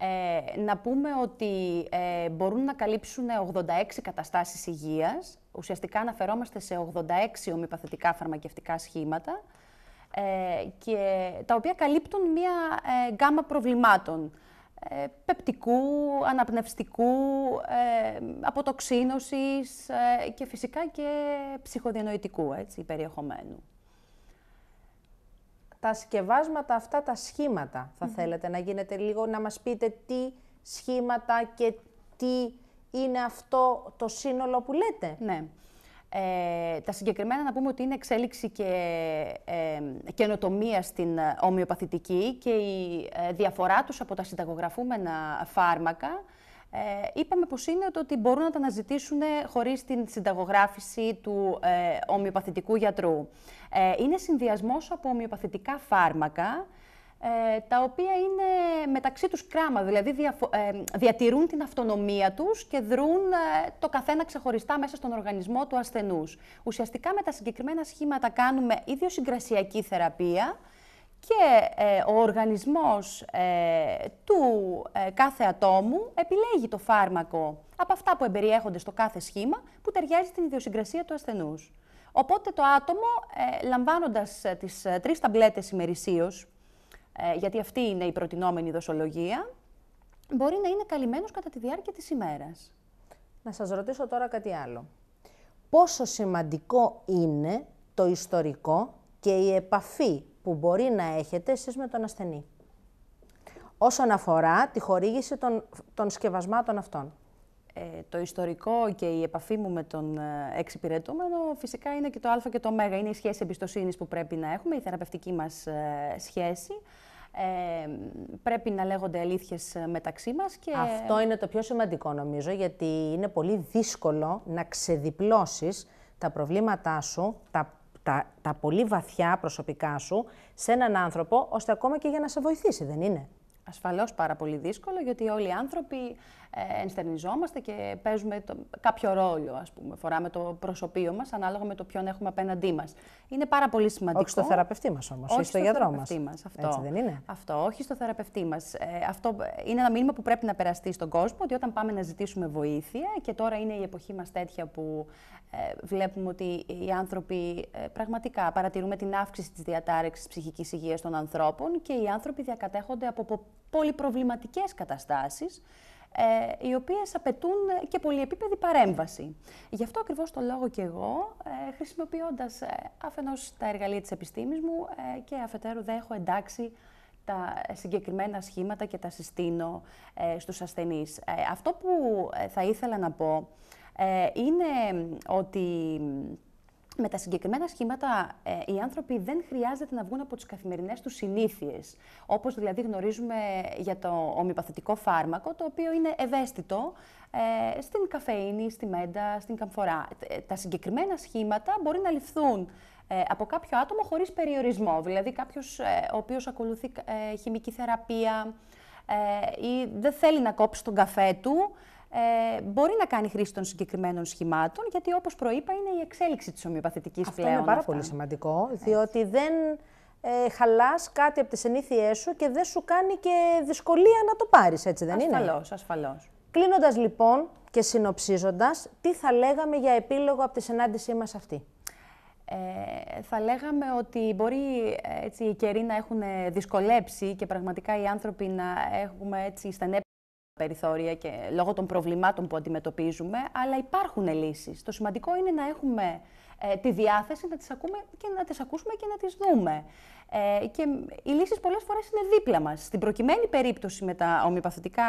Ε, να πούμε ότι ε, μπορούν να καλύψουν 86 καταστάσεις υγείας. Ουσιαστικά αναφερόμαστε σε 86 ομοιπαθητικά φαρμακευτικά σχήματα, ε, και, τα οποία καλύπτουν μία ε, γκάμα προβλημάτων. Ε, πεπτικού, αναπνευστικού, ε, αποτοξίνωσης και φυσικά και ψυχοδιανοητικού έτσι, περιεχομένου τα σκευάσματα αυτά, τα σχήματα, θα θέλετε να γίνετε λίγο, να μας πείτε τι σχήματα και τι είναι αυτό το σύνολο που λέτε. Ναι. Ε, τα συγκεκριμένα να πούμε ότι είναι εξέλιξη και ε, καινοτομία στην ε, ομοιοπαθητική και η ε, διαφορά τους από τα συνταγογραφούμενα φάρμακα ε, είπαμε πως είναι ότι μπορούν να τα αναζητήσουν χωρίς την συνταγογράφηση του ε, ομοιοπαθητικού γιατρού. Ε, είναι συνδυασμός από ομοιοπαθητικά φάρμακα, ε, τα οποία είναι μεταξύ τους κράμα, δηλαδή ε, διατηρούν την αυτονομία τους και δρούν ε, το καθένα ξεχωριστά μέσα στον οργανισμό του ασθενούς. Ουσιαστικά με τα συγκεκριμένα σχήματα κάνουμε ιδιοσυγκρασιακή θεραπεία, και ε, ο οργανισμός ε, του ε, κάθε ατόμου επιλέγει το φάρμακο από αυτά που εμπεριέχονται στο κάθε σχήμα που ταιριάζει στην ιδιοσυγκρασία του ασθενούς. Οπότε το άτομο, λαμβάνοντας τις τρεις ταμπλέτες ημερησίως, γιατί αυτή είναι η προτινόμενη δοσολογία, μπορεί να είναι καλυμμένος κατά τη διάρκεια της ημέρας. Να σας ρωτήσω τώρα κάτι άλλο. Πόσο σημαντικό είναι το ιστορικό και η επαφή που μπορεί να έχετε εσείς με τον ασθενή. Όσον αφορά τη χορήγηση των, των σκευασμάτων αυτών. Ε, το ιστορικό και η επαφή μου με τον ε, εξυπηρετούμενο φυσικά είναι και το α και το ω. Είναι η σχέση εμπιστοσύνης που πρέπει να έχουμε, η θεραπευτική μας ε, σχέση. Ε, πρέπει να λέγονται αλήθειες ε, μεταξύ μας. Και... Αυτό είναι το πιο σημαντικό νομίζω, γιατί είναι πολύ δύσκολο να ξεδιπλώσεις τα προβλήματά σου, τα τα, τα πολύ βαθιά προσωπικά σου σε έναν άνθρωπο, ώστε ακόμα και για να σε βοηθήσει, δεν είναι. Ασφαλώς πάρα πολύ δύσκολο, γιατί όλοι οι άνθρωποι ε, ενστερνιζόμαστε και παίζουμε το, κάποιο ρόλο, ας πούμε. Φοράμε το προσωπείο μας ανάλογα με το ποιον έχουμε απέναντί μας. Είναι πάρα πολύ σημαντικό. Όχι στο θεραπευτή μας όμως, όχι ή στο, γιατρό μας. Αυτό. Έτσι δεν είναι. Αυτό, όχι στο θεραπευτή μας. Ε, αυτό είναι ένα μήνυμα που πρέπει να περαστεί στον κόσμο, ότι όταν πάμε να ζητήσουμε βοήθεια και τώρα είναι η εποχή μας τέτοια που ε, βλέπουμε ότι οι άνθρωποι ε, πραγματικά παρατηρούμε την αύξηση της διατάρεξης ψυχικής υγείας των ανθρώπων και οι άνθρωποι διακατέχονται από πολύ προβληματικές καταστάσεις ε, οι οποίες απαιτούν και πολυεπίπεδη παρέμβαση. Γι' αυτό ακριβώς το λόγο και εγώ, ε, χρησιμοποιώντας ε, αφενός τα εργαλεία της επιστήμης μου και αφετέρου δεν έχω εντάξει τα συγκεκριμένα σχήματα και τα συστήνω στους ασθενείς. Αυτό που θα ήθελα να πω είναι ότι με τα συγκεκριμένα σχήματα ε, οι άνθρωποι δεν χρειάζεται να βγουν από τις καθημερινές τους συνήθειες. Όπως δηλαδή γνωρίζουμε για το ομοιοπαθητικό φάρμακο, το οποίο είναι ευαίσθητο ε, στην καφεΐνη, στη μέντα, στην καμφορά. Ε, τα συγκεκριμένα σχήματα μπορεί να ληφθούν από κάποιο άτομο χωρίς περιορισμό. Δηλαδή κάποιος ο οποίος ακολουθεί χημική θεραπεία ή δεν θέλει να κόψει τον καφέ του, ε, μπορεί να κάνει χρήση των συγκεκριμένων σχημάτων, γιατί όπως προείπα είναι η εξέλιξη της ομοιοπαθητικής πλέον. Αυτό είναι πάρα πολύ σημαντικό, διότι δεν ε, χαλάς κάτι από τις συνήθειές σου και δεν σου κάνει και δυσκολία να το πάρεις, έτσι δεν είναι. Ασφαλώς, ασφαλώς. Κλείνοντας λοιπόν και συνοψίζοντας, τι θα λέγαμε για επίλογο από τη συνάντησή μας αυτή. Ε, θα λέγαμε ότι μπορεί ε, έτσι, οι καιροί να έχουν δυσκολέψει και πραγματικά οι άνθρωποι να έχουμε έτσι στενέψει περιθώρια και λόγω των προβλημάτων που αντιμετωπίζουμε, αλλά υπάρχουν λύσεις. Το σημαντικό είναι να έχουμε ε, τη διάθεση να τις, ακούμε και να τις ακούσουμε και να τις δούμε. Ε, και οι λύσεις πολλές φορές είναι δίπλα μας. Στην προκειμένη περίπτωση με τα ομοιοπαθητικά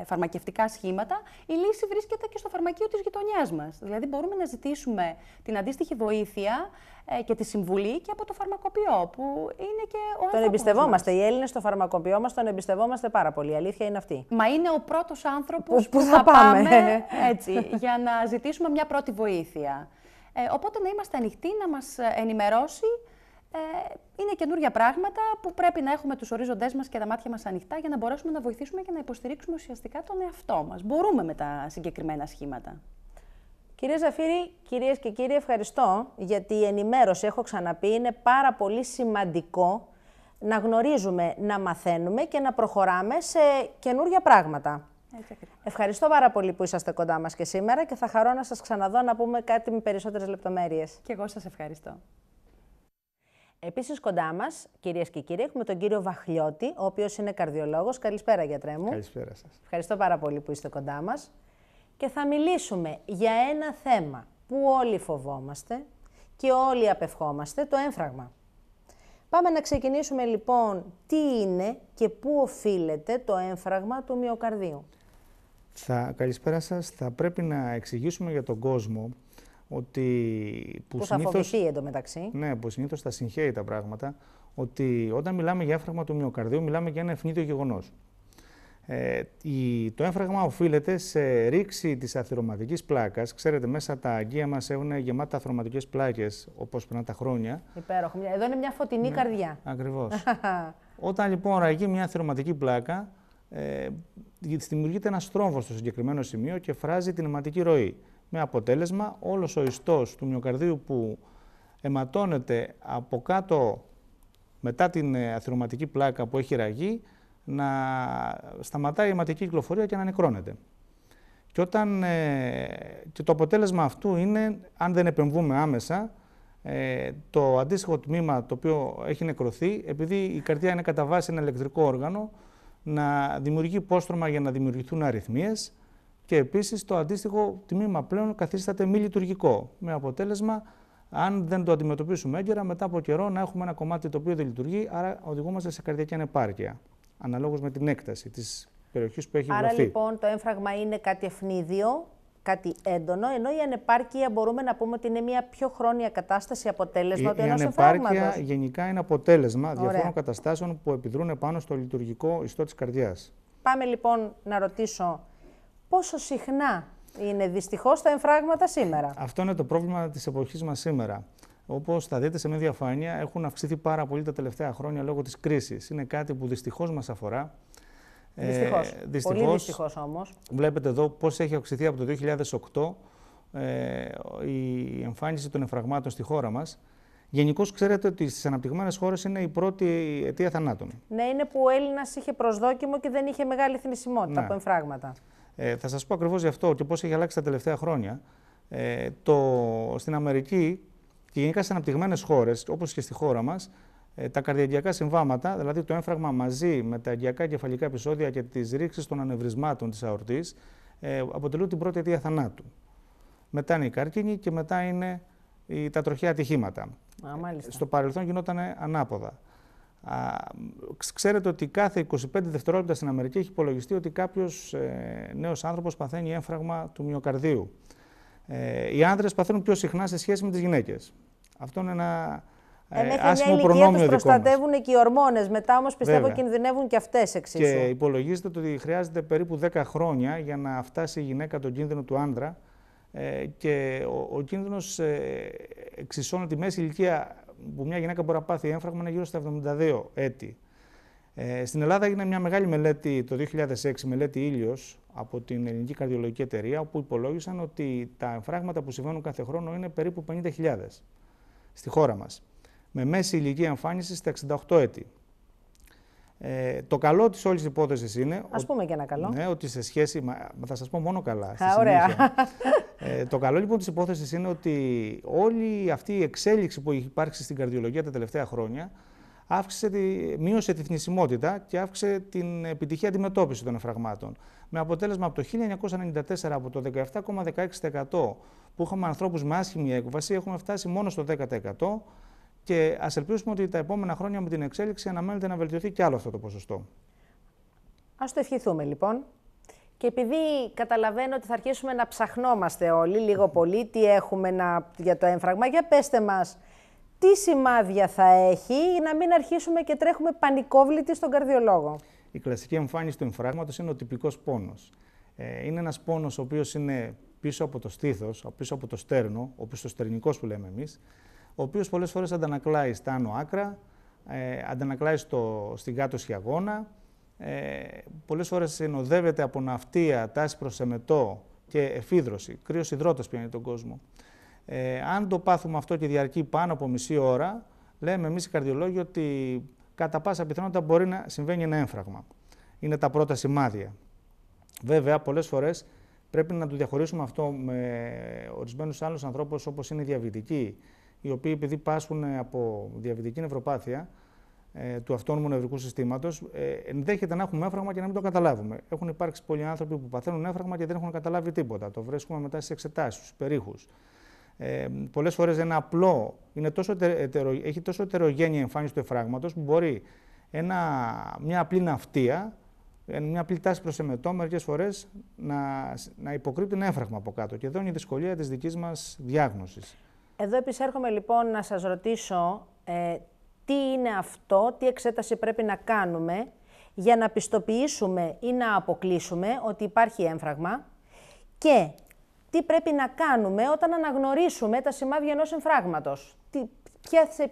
ε, φαρμακευτικά σχήματα, η λύση βρίσκεται και στο φαρμακείο της γειτονιάς μας. Δηλαδή μπορούμε να ζητήσουμε την αντίστοιχη βοήθεια ε, και τη συμβουλή και από το φαρμακοποιό, που είναι και ο Τον εμπιστευόμαστε. Οι Έλληνες στο φαρμακοποιό μας τον εμπιστευόμαστε πάρα πολύ. Η αλήθεια είναι αυτή. Μα είναι ο πρώτος άνθρωπος που, θα, πάμε, πάμε έτσι, για να ζητήσουμε μια πρώτη βοήθεια. Ε, οπότε να είμαστε ανοιχτοί, να μας ε, ενημερώσει. Ε, είναι καινούργια πράγματα που πρέπει να έχουμε τους ορίζοντές μας και τα μάτια μας ανοιχτά για να μπορέσουμε να βοηθήσουμε και να υποστηρίξουμε ουσιαστικά τον εαυτό μας. Μπορούμε με τα συγκεκριμένα σχήματα. Κυρία Ζαφύρη, κυρίες και κύριοι, ευχαριστώ γιατί η ενημέρωση, έχω ξαναπεί, είναι πάρα πολύ σημαντικό να γνωρίζουμε, να μαθαίνουμε και να προχωράμε σε καινούργια πράγματα. Ευχαριστώ πάρα πολύ που είσαστε κοντά μας και σήμερα και θα χαρώ να σας ξαναδώ να πούμε κάτι με περισσότερες λεπτομέρειες. Και εγώ σας ευχαριστώ. Επίσης κοντά μας, κυρίες και κύριοι, έχουμε τον κύριο Βαχλιώτη, ο οποίος είναι καρδιολόγος. Καλησπέρα, γιατρέ μου. Καλησπέρα σας. Ευχαριστώ πάρα πολύ που είστε κοντά μας Και θα μιλήσουμε για ένα θέμα που όλοι φοβόμαστε και όλοι απευχόμαστε, το έμφραγμα. Πάμε να ξεκινήσουμε λοιπόν τι είναι και πού οφείλεται το έμφραγμα του μυοκαρδίου. Θα, καλησπέρα σας. Θα πρέπει να εξηγήσουμε για τον κόσμο ότι... Που, που συνήθως, θα φοβηθεί εντωμεταξύ. Ναι, που συνήθως τα συγχαίει τα πράγματα. Ότι όταν μιλάμε για έφραγμα του μυοκαρδίου, μιλάμε για ένα ευνίδιο γεγονός. Ε, το έφραγμα οφείλεται σε ρήξη της αθυρωματικής πλάκας. Ξέρετε, μέσα τα αγκία μας έχουν γεμάτα αθυρωματικές πλάκες, όπως πριν τα χρόνια. Υπέροχο. Εδώ είναι μια φωτεινή ναι, καρδιά. Ακριβώς. Όταν λοιπόν ραγεί μια αθυρωματική πλάκα, ε, δημιουργείται ένας στρόμβο στο συγκεκριμένο σημείο και φράζει την αιματική ροή. Με αποτέλεσμα, όλος ο ιστός του μυοκαρδίου που αιματώνεται από κάτω μετά την ε, αθυρωματική πλάκα που έχει ραγεί, να σταματάει η αιματική κυκλοφορία και να νεκρώνεται. Και, όταν, ε, το αποτέλεσμα αυτού είναι, αν δεν επεμβούμε άμεσα, ε, το αντίστοιχο τμήμα το οποίο έχει νεκρωθεί, επειδή η καρδιά είναι κατά βάση ένα ηλεκτρικό όργανο, να δημιουργεί πόστρωμα για να δημιουργηθούν αριθμίες και επίσης το αντίστοιχο τμήμα πλέον καθίσταται μη λειτουργικό με αποτέλεσμα αν δεν το αντιμετωπίσουμε έγκαιρα, μετά από καιρό να έχουμε ένα κομμάτι το οποίο δεν λειτουργεί, άρα οδηγούμαστε σε καρδιακή ανεπάρκεια. Αναλόγως με την έκταση της περιοχής που έχει Άρα λοιπόν το έμφραγμα είναι κάτι ευνίδιο κάτι έντονο, ενώ η ανεπάρκεια μπορούμε να πούμε ότι είναι μια πιο χρόνια κατάσταση αποτέλεσμα του ενό εμφράγματο. Η ανεπάρκεια γενικά είναι αποτέλεσμα Ωραία. διαφόρων καταστάσεων που επιδρούν πάνω στο λειτουργικό ιστό της καρδιάς. Πάμε λοιπόν να ρωτήσω πόσο συχνά είναι δυστυχώς τα εμφράγματα σήμερα. Αυτό είναι το πρόβλημα της εποχής μας σήμερα. Όπως θα δείτε σε μια διαφάνεια, έχουν αυξηθεί πάρα πολύ τα τελευταία χρόνια λόγω της κρίσης. Είναι κάτι που δυστυχώς μας αφορά. Δυστυχώ. Ε, Πολύ δυστυχώς όμως. Βλέπετε εδώ πώς έχει αυξηθεί από το 2008 ε, η εμφάνιση των εφραγμάτων στη χώρα μας. Γενικώς, ξέρετε ότι στις αναπτυγμένες χώρες είναι η πρώτη αιτία θανάτων. Ναι, είναι που ο Έλληνας είχε προσδόκιμο και δεν είχε μεγάλη θνησιμότητα ναι. από εμφράγματα. Ε, θα σας πω ακριβώς γι' αυτό και πώς έχει αλλάξει τα τελευταία χρόνια. Ε, το, στην Αμερική και γενικά στις αναπτυγμένες χώρες, όπως και στη χώρα μας, ε, τα καρδιακιακά συμβάματα, δηλαδή το έμφραγμα μαζί με τα αγκιακά κεφαλικά επεισόδια και τις ρήξεις των ανεβρισμάτων της αορτής, ε, αποτελούν την πρώτη αιτία θανάτου. Μετά είναι η καρκίνη και μετά είναι η, τα τροχαία ατυχήματα. Α, Στο παρελθόν γινόταν ανάποδα. Α, ξέρετε ότι κάθε 25 δευτερόλεπτα στην Αμερική έχει υπολογιστεί ότι κάποιος ε, νέος άνθρωπος παθαίνει έμφραγμα του μυοκαρδίου. Ε, οι άνδρες παθαίνουν πιο συχνά σε σχέση με τις γυναίκες. Αυτό είναι ένα ε, Μέχρι μια ηλικία τους προστατεύουν και οι ορμόνες, μετά όμως πιστεύω Βέβαια. κινδυνεύουν και αυτές εξίσου. Και υπολογίζεται ότι χρειάζεται περίπου 10 χρόνια για να φτάσει η γυναίκα τον κίνδυνο του άντρα ε, και ο, ο κίνδυνος ε, εξισώνεται μέση ηλικία που μια γυναίκα μπορεί να πάθει έμφραγμα είναι γύρω στα 72 έτη. Ε, στην Ελλάδα έγινε μια μεγάλη μελέτη το 2006, μελέτη Ήλιος, από την Ελληνική Καρδιολογική Εταιρεία, όπου υπολόγισαν ότι τα εμφράγματα που συμβαίνουν κάθε χρόνο είναι περίπου 50.000 στη χώρα μας με μέση ηλικία εμφάνιση στα 68 έτη. Ε, το καλό της όλης υπόθεσης είναι. Ας πούμε και ένα καλό. Ναι, ότι σε σχέση. θα σας πω μόνο καλά. ωραία. Ε, το καλό λοιπόν της υπόθεσης είναι ότι όλη αυτή η εξέλιξη που έχει υπάρξει στην καρδιολογία τα τελευταία χρόνια αύξησε τη, μείωσε τη θνησιμότητα και αύξησε την επιτυχή αντιμετώπιση των εφραγμάτων. Με αποτέλεσμα από το 1994 από το 17,16% που είχαμε ανθρώπους με άσχημη έκβαση έχουμε φτάσει μόνο στο 10% και ας ελπίσουμε ότι τα επόμενα χρόνια με την εξέλιξη αναμένεται να βελτιωθεί και άλλο αυτό το ποσοστό. Ας το ευχηθούμε λοιπόν. Και επειδή καταλαβαίνω ότι θα αρχίσουμε να ψαχνόμαστε όλοι λίγο πολύ τι έχουμε να... για το έμφραγμα, για πέστε μας τι σημάδια θα έχει να μην αρχίσουμε και τρέχουμε πανικόβλητοι στον καρδιολόγο. Η κλασική εμφάνιση του εμφράγματος είναι ο τυπικός πόνος. Ε, είναι ένας πόνος ο οποίος είναι πίσω από το στήθος, πίσω από το στέρνο, ο στερνικός που λέμε εμείς, ο οποίος πολλές φορές αντανακλάει στα άνω άκρα, ε, αντανακλάει στο, στην κάτω σχιαγόνα, ε, πολλές φορές συνοδεύεται από ναυτία, τάση προς και εφίδρωση. Κρύος υδρότας πιάνει τον κόσμο. Ε, αν το πάθουμε αυτό και διαρκεί πάνω από μισή ώρα, λέμε εμείς οι καρδιολόγοι ότι κατά πάσα πιθανότητα μπορεί να συμβαίνει ένα έμφραγμα. Είναι τα πρώτα σημάδια. Βέβαια, πολλές φορές πρέπει να το διαχωρίσουμε αυτό με ορισμένους άλλους ανθρώπους, όπως είναι οι διαβητικοί, οι οποίοι επειδή πάσχουν ε, από διαβητική νευροπάθεια ε, του αυτόνομου νευρικού συστήματος, ε, ενδέχεται να έχουμε έφραγμα και να μην το καταλάβουμε. Έχουν υπάρξει πολλοί άνθρωποι που παθαίνουν έφραγμα και δεν έχουν καταλάβει τίποτα. Το βρίσκουμε μετά στις εξετάσεις, στου περίχους. Ε, Πολλές φορές ένα απλό είναι τόσο ετερο, έχει τόσο ετερογένεια εμφάνιση του εφράγματος που μπορεί ένα, μια απλή ναυτία, μια απλή τάση προς εμετό μερικές φορές να, να υποκρύπτει ένα έφραγμα από κάτω. Και εδώ είναι η δυσκολία της δικής μας διάγνωσης. Εδώ επισέρχομαι λοιπόν να σας ρωτήσω ε, τι είναι αυτό, τι εξέταση πρέπει να κάνουμε για να πιστοποιήσουμε ή να αποκλείσουμε ότι υπάρχει έμφραγμα και τι πρέπει να κάνουμε όταν αναγνωρίσουμε τα σημάδια ενός εμφράγματος. Τι,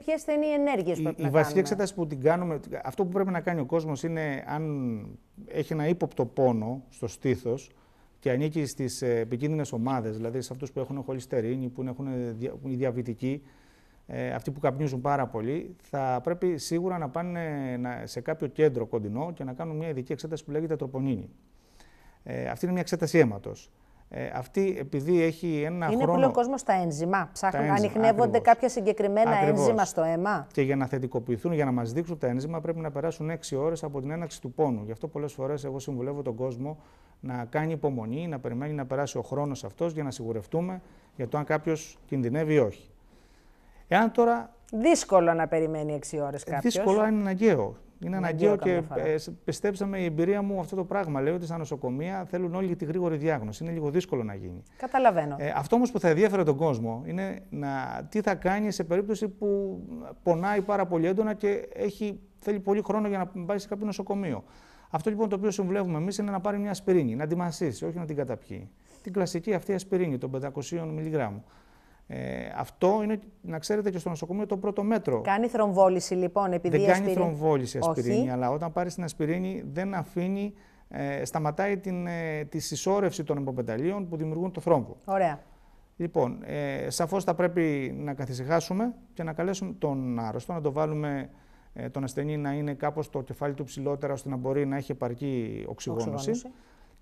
Ποιες θα είναι οι ενέργειες που πρέπει να κάνουμε. Η βασική εξέταση που την κάνουμε, αυτό που πρέπει να κάνει ο κόσμος είναι αν έχει ένα ύποπτο πόνο στο στήθος, και ανήκει στις ε, επικίνδυνες ομάδες, δηλαδή σε αυτούς που έχουν χολυστερίνη, που έχουν ε, διαβητική, διαβητικοί, ε, αυτοί που καπνίζουν πάρα πολύ, θα πρέπει σίγουρα να πάνε σε κάποιο κέντρο κοντινό και να κάνουν μια ειδική εξέταση που λέγεται τροπονίνη. αυτή είναι μια εξέταση αίματος. Ε, αυτή επειδή έχει ένα είναι χρόνο. Είναι κόσμος τα ένζημα. Ψάχνουν ανοιχνεύονται κάποια συγκεκριμένα Ακριβώς. ένζημα στο αίμα. Και για να θετικοποιηθούν, για να μας δείξουν τα ένζημα, πρέπει να περάσουν 6 ώρες από την έναξη του πόνου. Γι' αυτό πολλές φορές εγώ συμβουλεύω τον κόσμο να κάνει υπομονή, να περιμένει να περάσει ο χρόνος αυτός για να σιγουρευτούμε για το αν κάποιος 6 ώρες κάποιος. Δύσκολο είναι αναγκαίο. Είναι αναγκαίο και ε, πιστέψαμε η εμπειρία μου αυτό το πράγμα. Λέω ότι στα νοσοκομεία θέλουν όλοι τη γρήγορη διάγνωση. Είναι λίγο δύσκολο να περιμενει 6 ωρες καποιο δυσκολο ειναι αναγκαιο ειναι αναγκαιο και πιστεψαμε η εμπειρια μου αυτο το Καταλαβαίνω. Ε, αυτό όμως που θα ενδιαφέρε τον κόσμο είναι να, τι θα κάνει σε περίπτωση που πονάει πάρα πολύ έντονα και έχει, θέλει πολύ χρόνο για να πάει σε κάποιο νοσοκομείο. Αυτό λοιπόν το οποίο συμβουλεύουμε εμείς είναι να πάρει μια ασπιρίνη, να τη μασίσει, όχι να την καταπιεί. Την κλασική αυτή ασπιρίνη των 500 μιλιγράμμων. Ε, αυτό είναι, να ξέρετε, και στο νοσοκομείο το πρώτο μέτρο. Κάνει θρομβόληση λοιπόν, επειδή. Δεν ασπιρίνη... κάνει θρομβόληση η ασπιρίνη, αλλά όταν πάρει την ασπιρίνη δεν αφήνει, ε, σταματάει την, ε, τη συσσόρευση των εμποπεταλίων που δημιουργούν το θρόμβο. Ωραία. Λοιπόν, ε, σαφώς θα πρέπει να καθησυχάσουμε και να καλέσουμε τον άρρωστο να το βάλουμε ε, τον ασθενή να είναι κάπως το κεφάλι του ψηλότερα ώστε να μπορεί να έχει επαρκή οξυγόνωση,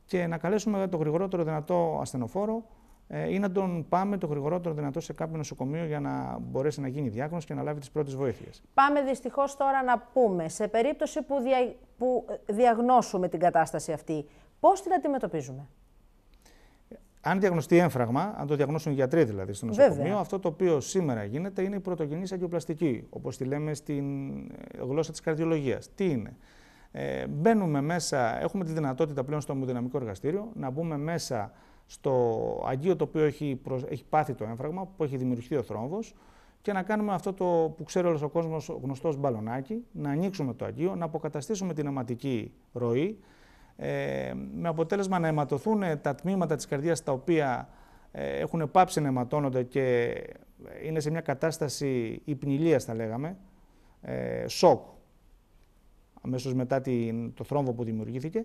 και να καλέσουμε το γρηγορότερο δυνατό ασθενοφόρο ε, ή να τον πάμε το γρηγορότερο δυνατό σε κάποιο νοσοκομείο για να μπορέσει να γίνει διάγνωση και να λάβει τις πρώτες βοήθειες. Πάμε δυστυχώς τώρα να πούμε, σε περίπτωση που, που ε, διαγνώσουμε την κατάσταση αυτή, πώς την αντιμετωπίζουμε. Αν διαγνωστεί έμφραγμα, αν το διαγνώσουν γιατροί δηλαδή στο νοσοκομείο, αυτό το οποίο σήμερα γίνεται είναι η πρωτογενής αγκιοπλαστική, όπως τη λέμε στην ε, γλώσσα της καρδιολογίας. Τι είναι. Ε, μπαίνουμε μέσα, έχουμε τη δυνατότητα πλέον στο αμμοδυναμικό εργαστήριο να μπούμε μέσα στο αγίο το οποίο έχει, έχει πάθει το έμφραγμα, που έχει δημιουργηθεί ο θρόμβος και να κάνουμε αυτό το που ξέρει όλος ο κόσμος γνωστός μπαλονάκι, να ανοίξουμε το αγίο, να αποκαταστήσουμε την αιματική ροή, ε, με αποτέλεσμα να αιματωθούν τα τμήματα της καρδιάς τα οποία ε, έχουν πάψει να αιματώνονται και είναι σε μια κατάσταση υπνηλίας θα λέγαμε, ε, σοκ αμέσως μετά την, το θρόμβο που δημιουργήθηκε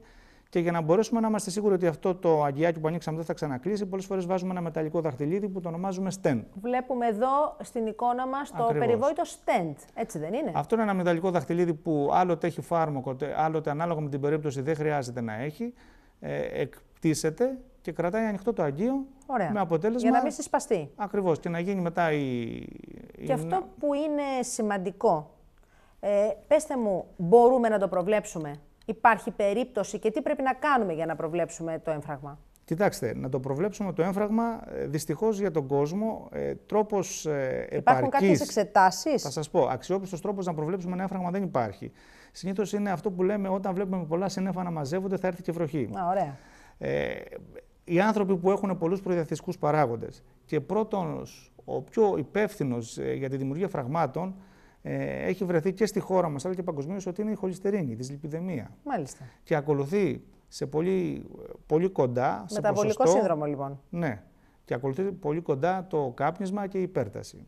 και για να μπορέσουμε να είμαστε σίγουροι ότι αυτό το αγκιάκι που ανοίξαμε δεν θα ξανακλείσει, πολλές φορές βάζουμε ένα μεταλλικό δαχτυλίδι που το ονομάζουμε stent. Βλέπουμε εδώ στην εικόνα μας το περιβόητο stent, έτσι δεν είναι. Αυτό είναι ένα μεταλλικό δαχτυλίδι που άλλοτε έχει φάρμακο, άλλοτε ανάλογα με την περίπτωση δεν χρειάζεται να έχει. Ε, και κρατάει ανοιχτό το αγκίο. Ωραία. Για να μην συσπαστεί. Ακριβώς και να γίνει μετά η. Και αυτό που είναι σημαντικό. Ε, πέστε μου, μπορούμε να το προβλέψουμε Υπάρχει περίπτωση και τι πρέπει να κάνουμε για να προβλέψουμε το έμφραγμα. Κοιτάξτε, να το προβλέψουμε το έμφραγμα, ε, δυστυχώς για τον κόσμο, ε, τρόπος τρόπο ε, Υπάρχουν κάποιες εξετάσεις. Θα σας πω, αξιόπιστος τρόπος να προβλέψουμε ένα έμφραγμα δεν υπάρχει. Συνήθως είναι αυτό που λέμε όταν βλέπουμε πολλά συνέφα να μαζεύονται, θα έρθει και βροχή. ωραία. Ε, οι άνθρωποι που έχουν πολλούς προδιαθετικού παράγοντες και πρώτον ο πιο υπεύθυνος για τη δημιουργία φραγμάτων ε, έχει βρεθεί και στη χώρα μας αλλά και παγκοσμίως ότι είναι η χολυστερίνη, η δυσλιπιδεμία. Μάλιστα. Και ακολουθεί σε πολύ, πολύ κοντά σε Μεταβολικό ποσοστό, σύνδρομο λοιπόν. Ναι. Και ακολουθεί πολύ κοντά το κάπνισμα και η υπέρταση.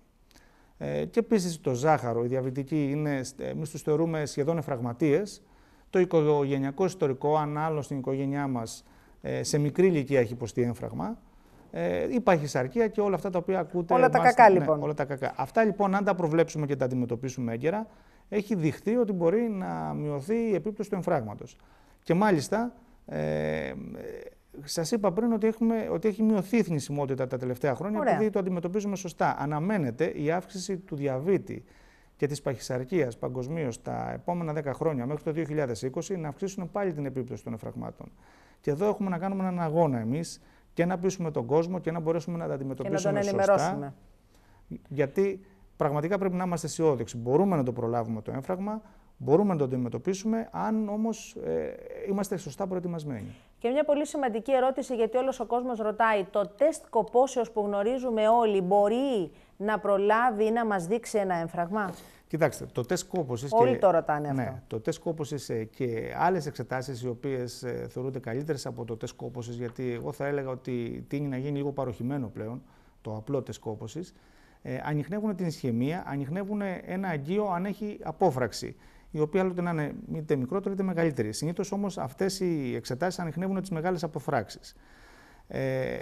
Ε, και επίσης το ζάχαρο, η διαβητική, είναι, ε, εμείς τους θεωρούμε σχεδόν εφραγματίες. Το οικογενειακό ιστορικό, αν στην οικογένειά μας ε, σε μικρή ηλικία έχει υποστεί έμφραγμα, η ε, υπάρχει και όλα αυτά τα οποία ακούτε. Όλα τα κακά, ναι, λοιπόν. Όλα τα κακά. Αυτά λοιπόν, αν τα προβλέψουμε και τα αντιμετωπίσουμε έγκαιρα, έχει δειχθεί ότι μπορεί να μειωθεί η επίπτωση του εμφράγματος. Και μάλιστα, ε, σας είπα πριν ότι, έχουμε, ότι έχει μειωθεί η θνησιμότητα τα τελευταία χρόνια, Ωραία. επειδή το αντιμετωπίζουμε σωστά. Αναμένεται η αύξηση του διαβήτη και της παχυσαρκίας παγκοσμίως τα επόμενα 10 χρόνια μέχρι το 2020 να αυξήσουν πάλι την επίπτωση των εφραγμάτων. Και εδώ έχουμε να κάνουμε έναν αγώνα εμείς και να πείσουμε τον κόσμο και να μπορέσουμε να τα αντιμετωπίσουμε και να τον σωστά. Γιατί πραγματικά πρέπει να είμαστε αισιόδοξοι. Μπορούμε να το προλάβουμε το έμφραγμα, μπορούμε να το αντιμετωπίσουμε, αν όμως ε, είμαστε σωστά προετοιμασμένοι. Και μια πολύ σημαντική ερώτηση, γιατί όλος ο κόσμος ρωτάει, το τεστ κοπόσεως που γνωρίζουμε όλοι μπορεί να προλάβει ή να μας δείξει ένα έμφραγμα. Κοιτάξτε, το τεστ κόπωσης. Όλοι και... το ρωτάνε ναι, Το τεστ ε, και άλλες εξετάσεις, οι οποίες ε, θεωρούνται καλύτερες από το τεστ κόπωσης, γιατί εγώ θα έλεγα ότι τίνει να γίνει λίγο παροχημένο πλέον το απλό τεστ κόπωσης. Ε, ανοιχνεύουν την ισχυμία, ανοιχνεύουν ένα αγκείο αν έχει απόφραξη, η οποία άλλοτε να είναι είτε μικρότερη είτε μεγαλύτερη. Συνήθως όμως αυτές οι εξετάσεις ανοιχνεύουν τις μεγάλες αποφράξεις. Ε,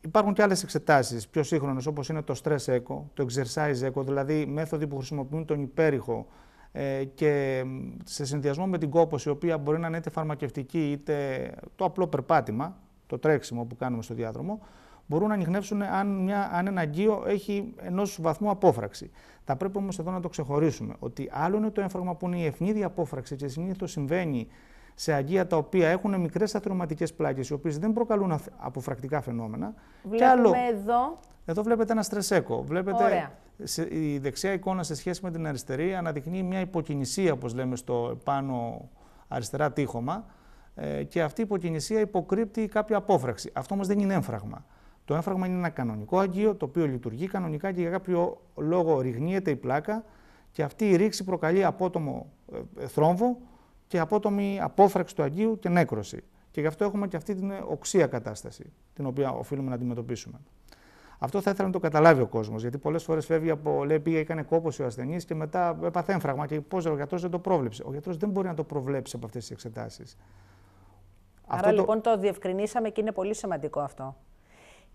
Υπάρχουν και άλλες εξετάσεις πιο σύγχρονες, όπως είναι το stress echo, το exercise echo, δηλαδή μέθοδοι που χρησιμοποιούν τον υπέρηχο ε, και σε συνδυασμό με την κόπωση, η οποία μπορεί να είναι είτε φαρμακευτική είτε το απλό περπάτημα, το τρέξιμο που κάνουμε στο διάδρομο, μπορούν να ανοιχνεύσουν αν, μια, αν ένα αγκείο έχει ενός βαθμού απόφραξη. Θα πρέπει όμως εδώ να το ξεχωρίσουμε ότι άλλο είναι το έμφραγμα που είναι η ευνίδια απόφραξη και συνήθως συμβαίνει σε αγκία τα οποία έχουν μικρές αθροματικέ πλάκες, οι οποίες δεν προκαλούν αποφρακτικά φαινόμενα. Βλέπουμε και άλλο, εδώ. Εδώ βλέπετε ένα στρεσέκο. Βλέπετε η δεξιά εικόνα σε σχέση με την αριστερή αναδεικνύει μια υποκινησία, όπως λέμε, στο πάνω αριστερά τείχομα. Ε, και αυτή η υποκινησία υποκρύπτει κάποια απόφραξη. Αυτό όμως δεν είναι έμφραγμα. Το έμφραγμα είναι ένα κανονικό αγγείο, το οποίο λειτουργεί κανονικά και για κάποιο λόγο ρηγνύεται η πλάκα και αυτή η ρήξη προκαλεί απότομο ε, ε, θρόμβο, και απότομη απόφραξη του αγίου και νέκρωση. Και γι' αυτό έχουμε και αυτή την οξία κατάσταση, την οποία οφείλουμε να αντιμετωπίσουμε. Αυτό θα ήθελα να το καταλάβει ο κόσμος, γιατί πολλές φορές φεύγει από λέει πήγε, έκανε κόποση ο ασθενής και μετά έπαθε έμφραγμα. Και πώς ο γιατρός δεν το πρόβλεψε. Ο γιατρός δεν μπορεί να το προβλέψει από αυτές τις εξετάσεις. Άρα αυτό λοιπόν το... το διευκρινίσαμε και είναι πολύ σημαντικό αυτό.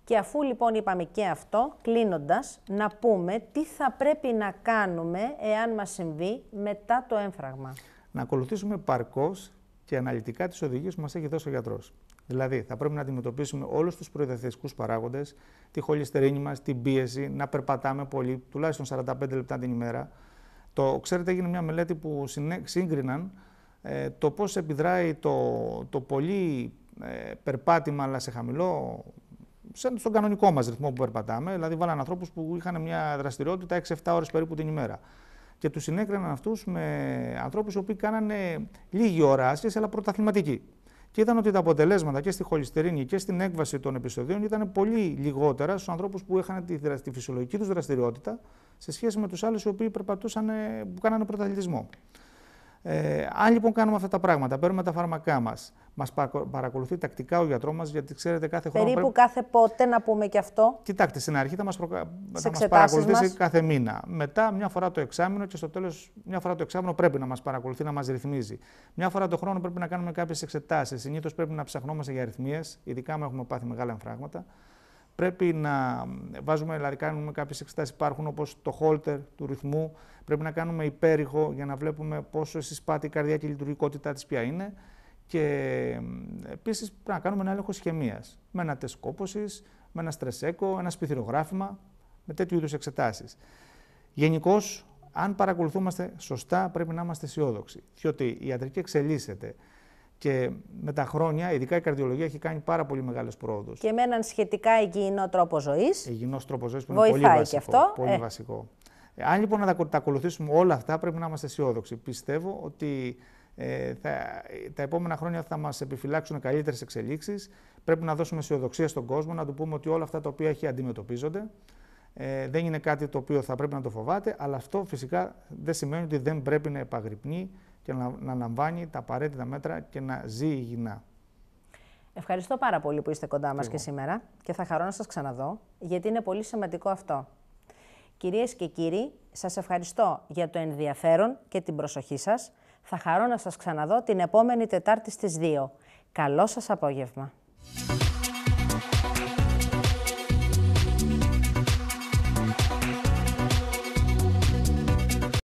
Και αφού λοιπόν είπαμε και αυτό, κλείνοντας να πούμε τι θα πρέπει να κάνουμε εάν μας συμβεί μετά το έμφραγμα να ακολουθήσουμε παρκώς και αναλυτικά τις οδηγίες που μας έχει δώσει ο γιατρός. Δηλαδή, θα πρέπει να αντιμετωπίσουμε όλους τους προειδοθετικού παράγοντες, τη χολυστερίνη μας, την πίεση, να περπατάμε πολύ, τουλάχιστον 45 λεπτά την ημέρα. Το, ξέρετε, έγινε μια μελέτη που σύγκριναν ε, το πώς επιδράει το, το πολύ ε, περπάτημα, αλλά σε χαμηλό, σαν στον κανονικό μας ρυθμό που περπατάμε. Δηλαδή, βάλανε ανθρώπους που είχαν μια δραστηριότητα 6-7 ώρες περίπου την ημέρα και τους συνέκριναν αυτούς με ανθρώπους οι οποίοι κάνανε λίγη ώρα άσκηση, αλλά πρωταθληματική. Και είδαν ότι τα αποτελέσματα και στη χολυστερίνη και στην έκβαση των επεισοδίων ήταν πολύ λιγότερα στους ανθρώπους που είχαν τη, φυσιολογική τους δραστηριότητα σε σχέση με τους άλλους οι οποίοι περπατούσαν, που κάνανε πρωταθλητισμό. Ε, αν λοιπόν κάνουμε αυτά τα πράγματα, παίρνουμε τα φάρμακά μας, μας παρακολουθεί τακτικά ο γιατρός μας, γιατί ξέρετε κάθε χρόνο. Περίπου κάθε πότε να πούμε και αυτό. Κοιτάξτε, στην αρχή θα μας προκα... παρακολουθήσει κάθε μήνα. Μετά, μια φορά το εξάμεινο και στο τέλος, μια φορά το εξάμεινο πρέπει να μας παρακολουθεί, να μας ρυθμίζει. Μια φορά το χρόνο πρέπει να κάνουμε κάποιες εξετάσεις. Συνήθως πρέπει να ψαχνόμαστε για αριθμίες, ειδικά αν έχουμε πάθει μεγάλα εμφράγματα πρέπει να βάζουμε, δηλαδή κάνουμε κάποιες εξετάσεις υπάρχουν όπως το holter του ρυθμού, πρέπει να κάνουμε υπέρηχο για να βλέπουμε πόσο συσπάται η καρδιά και η λειτουργικότητά της πια είναι και επίσης πρέπει να κάνουμε ένα έλεγχο σχεμίας με ένα τεστ με ένα στρεσέκο, ένα σπιθυρογράφημα, με τέτοιου είδους εξετάσεις. Γενικώς, αν παρακολουθούμαστε σωστά, πρέπει να είμαστε αισιόδοξοι, διότι η ιατρική εξελίσσεται. Και με τα χρόνια, ειδικά η καρδιολογία έχει κάνει πάρα πολύ μεγάλες πρόοδους. Και με έναν σχετικά υγιεινό τρόπο ζωής. Υγιεινός τρόπος ζωής που είναι πολύ βασικό. Και αυτό. Πολύ ε. βασικό. Ε, αν λοιπόν να τα ακολουθήσουμε όλα αυτά, πρέπει να είμαστε αισιόδοξοι. Πιστεύω ότι ε, θα, τα επόμενα χρόνια θα μας επιφυλάξουν καλύτερες εξελίξεις. Πρέπει να δώσουμε αισιοδοξία στον κόσμο, να του πούμε ότι όλα αυτά τα οποία έχει αντιμετωπίζονται. Ε, δεν είναι κάτι το οποίο θα πρέπει να το φοβάται, αλλά αυτό φυσικά δεν σημαίνει ότι δεν πρέπει να επαγρυπνεί και να, να λαμβάνει τα απαραίτητα μέτρα και να ζει υγιεινά. Ευχαριστώ πάρα πολύ που είστε κοντά μας και, και σήμερα και θα χαρώ να σας ξαναδώ, γιατί είναι πολύ σημαντικό αυτό. Κυρίες και κύριοι, σας ευχαριστώ για το ενδιαφέρον και την προσοχή σας. Θα χαρώ να σας ξαναδώ την επόμενη Τετάρτη στις 2. Καλό σας απόγευμα.